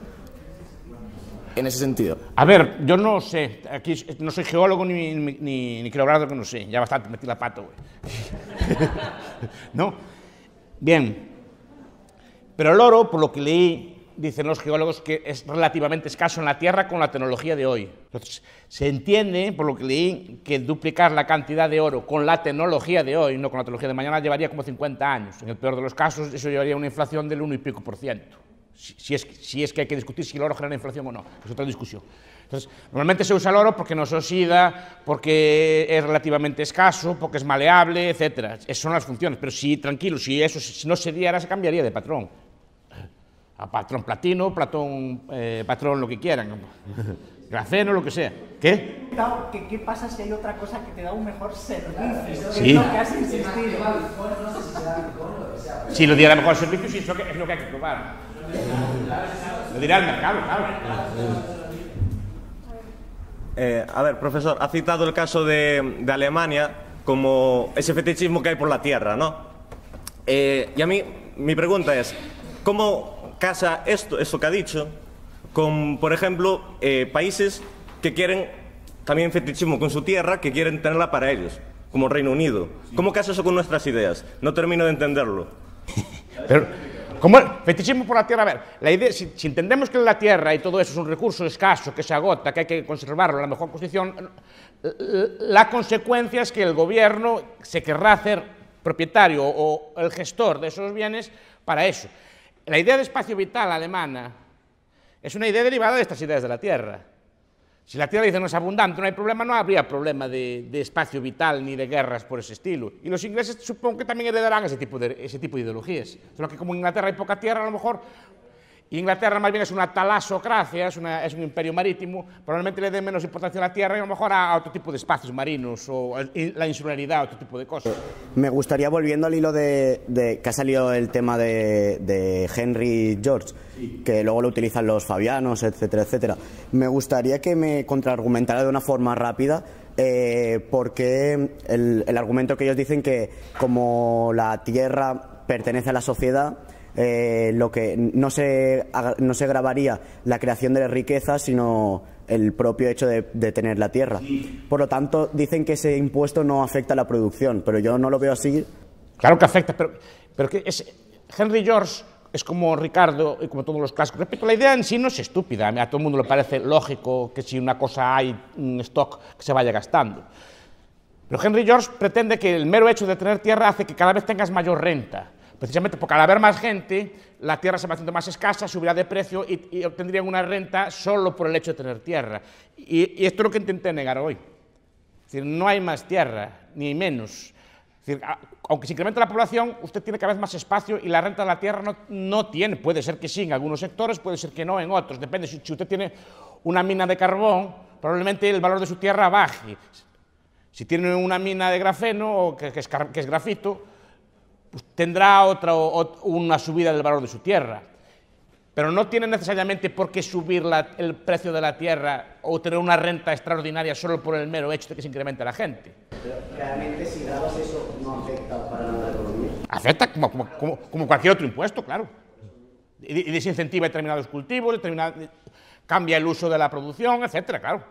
Speaker 1: en ese sentido? A ver, yo no sé, aquí no soy geólogo ni, ni, ni, que no sé, ya bastante metí la pata, güey. no. Bien. Pero el oro, por lo que leí, dicen los geólogos que es relativamente escaso en la Tierra con la tecnología de hoy. Entonces, se entiende, por lo que leí, que duplicar la cantidad de oro con la tecnología de hoy, no con la tecnología de mañana, llevaría como 50 años. En el peor de los casos, eso llevaría a una inflación del 1 y pico por ciento. es, si es que hay que discutir si el oro genera inflación o no, es otra discusión. Entonces, normalmente se usa el oro porque no se oxida, porque es relativamente escaso, porque es maleable, etc. Esas son las funciones, pero si, tranquilo, si eso si no se diera, se cambiaría de patrón. A patrón platino, platón, eh, patrón lo que quieran, grafeno, lo que sea. ¿Qué?
Speaker 3: ¿Qué, pasa si hay otra cosa que te da un mejor
Speaker 1: servicio? Sí. Es lo que has insistido. Si lo diera mejor servicio, sí, es lo que hay que probar. Lo dirá el mercado, claro.
Speaker 3: Eh, a ver, profesor, ha citado el caso de, Alemania como ese fetichismo que hay por la tierra, ¿no? Eh, y a mí, mi pregunta es, ¿cómo casa esto, eso que ha dicho con, por ejemplo, eh, países que quieren también fetichismo con su tierra, que quieren tenerla
Speaker 1: para ellos, como Reino Unido? ¿Cómo casa eso con nuestras ideas? No termino de entenderlo. Pero... Como el fetichismo por la tierra, a ver, la idea, si, entendemos que la tierra y todo eso es un recurso escaso, que se agota, que hay que conservarlo en la mejor posición, la consecuencia es que el gobierno se querrá hacer propietario o el gestor de esos bienes para eso. La idea de espacio vital alemana es una idea derivada de estas ideas de la tierra. Si la tierra dice no es abundante, no hay problema, no habría problema de, de, espacio vital ni de guerras por ese estilo. Y los ingleses supongo que también heredarán ese tipo de, ese tipo de ideologías. Solo que como en Inglaterra hay poca tierra, a lo mejor Inglaterra más bien es una talasocracia, es, un imperio marítimo, probablemente le dé menos importancia a la tierra y a lo mejor a, otro tipo de espacios marinos o la insularidad, otro tipo de cosas.
Speaker 3: Me gustaría, volviendo al hilo de, que ha salido el tema de, Henry George, que luego lo utilizan los fabianos, etcétera, etcétera, me gustaría que me contraargumentara de una forma rápida eh, porque el argumento que ellos dicen que como la tierra pertenece a la sociedad, eh, lo que no se, no grabaría la creación de la riqueza, sino el propio hecho de, tener la tierra. Por lo tanto, dicen que ese impuesto no afecta a la producción, pero yo no lo veo así. Claro que afecta, pero,
Speaker 1: Henry George es como Ricardo y como todos los clásicos. Repito, la idea en sí no es estúpida. A todo el mundo le parece lógico que si una cosa hay un stock se vaya gastando. Pero Henry George pretende que el mero hecho de tener tierra hace que cada vez tengas mayor renta. Precisamente porque al haber más gente, la tierra se va haciendo más escasa, subirá de precio y, obtendrían una renta solo por el hecho de tener tierra. Y, esto es lo que intenté negar hoy. Es decir, no hay más tierra, ni menos. Es decir, aunque se incremente la población, usted tiene cada vez más espacio y la renta de la tierra no, no tiene. Puede ser que sí en algunos sectores, puede ser que no en otros. Depende, si, usted tiene una mina de carbón, probablemente el valor de su tierra baje. Si tiene una mina de grafeno, o que, es, que es grafito, pues, tendrá otra, una subida del valor de su tierra. Pero no tiene necesariamente por qué subir el precio de la tierra o tener una renta extraordinaria solo por el mero hecho de que se incremente la gente.
Speaker 3: Pero realmente si dabas eso no afecta para la economía.
Speaker 1: Afecta como, cualquier otro impuesto, claro. Y, desincentiva determinados cultivos, cambia el uso de la producción, etcétera, claro.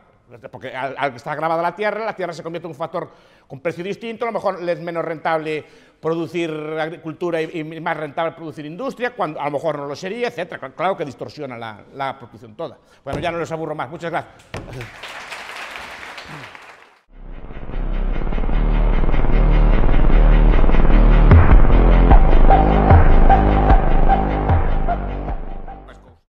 Speaker 1: Porque al, agravada grabada la tierra, la tierra se convierte en un factor con precio distinto, a lo mejor es menos rentable producir agricultura y, más rentable producir industria, cuando a lo mejor no lo sería, etc. Claro que distorsiona la, producción toda. Bueno, ya no les aburro más. Muchas gracias.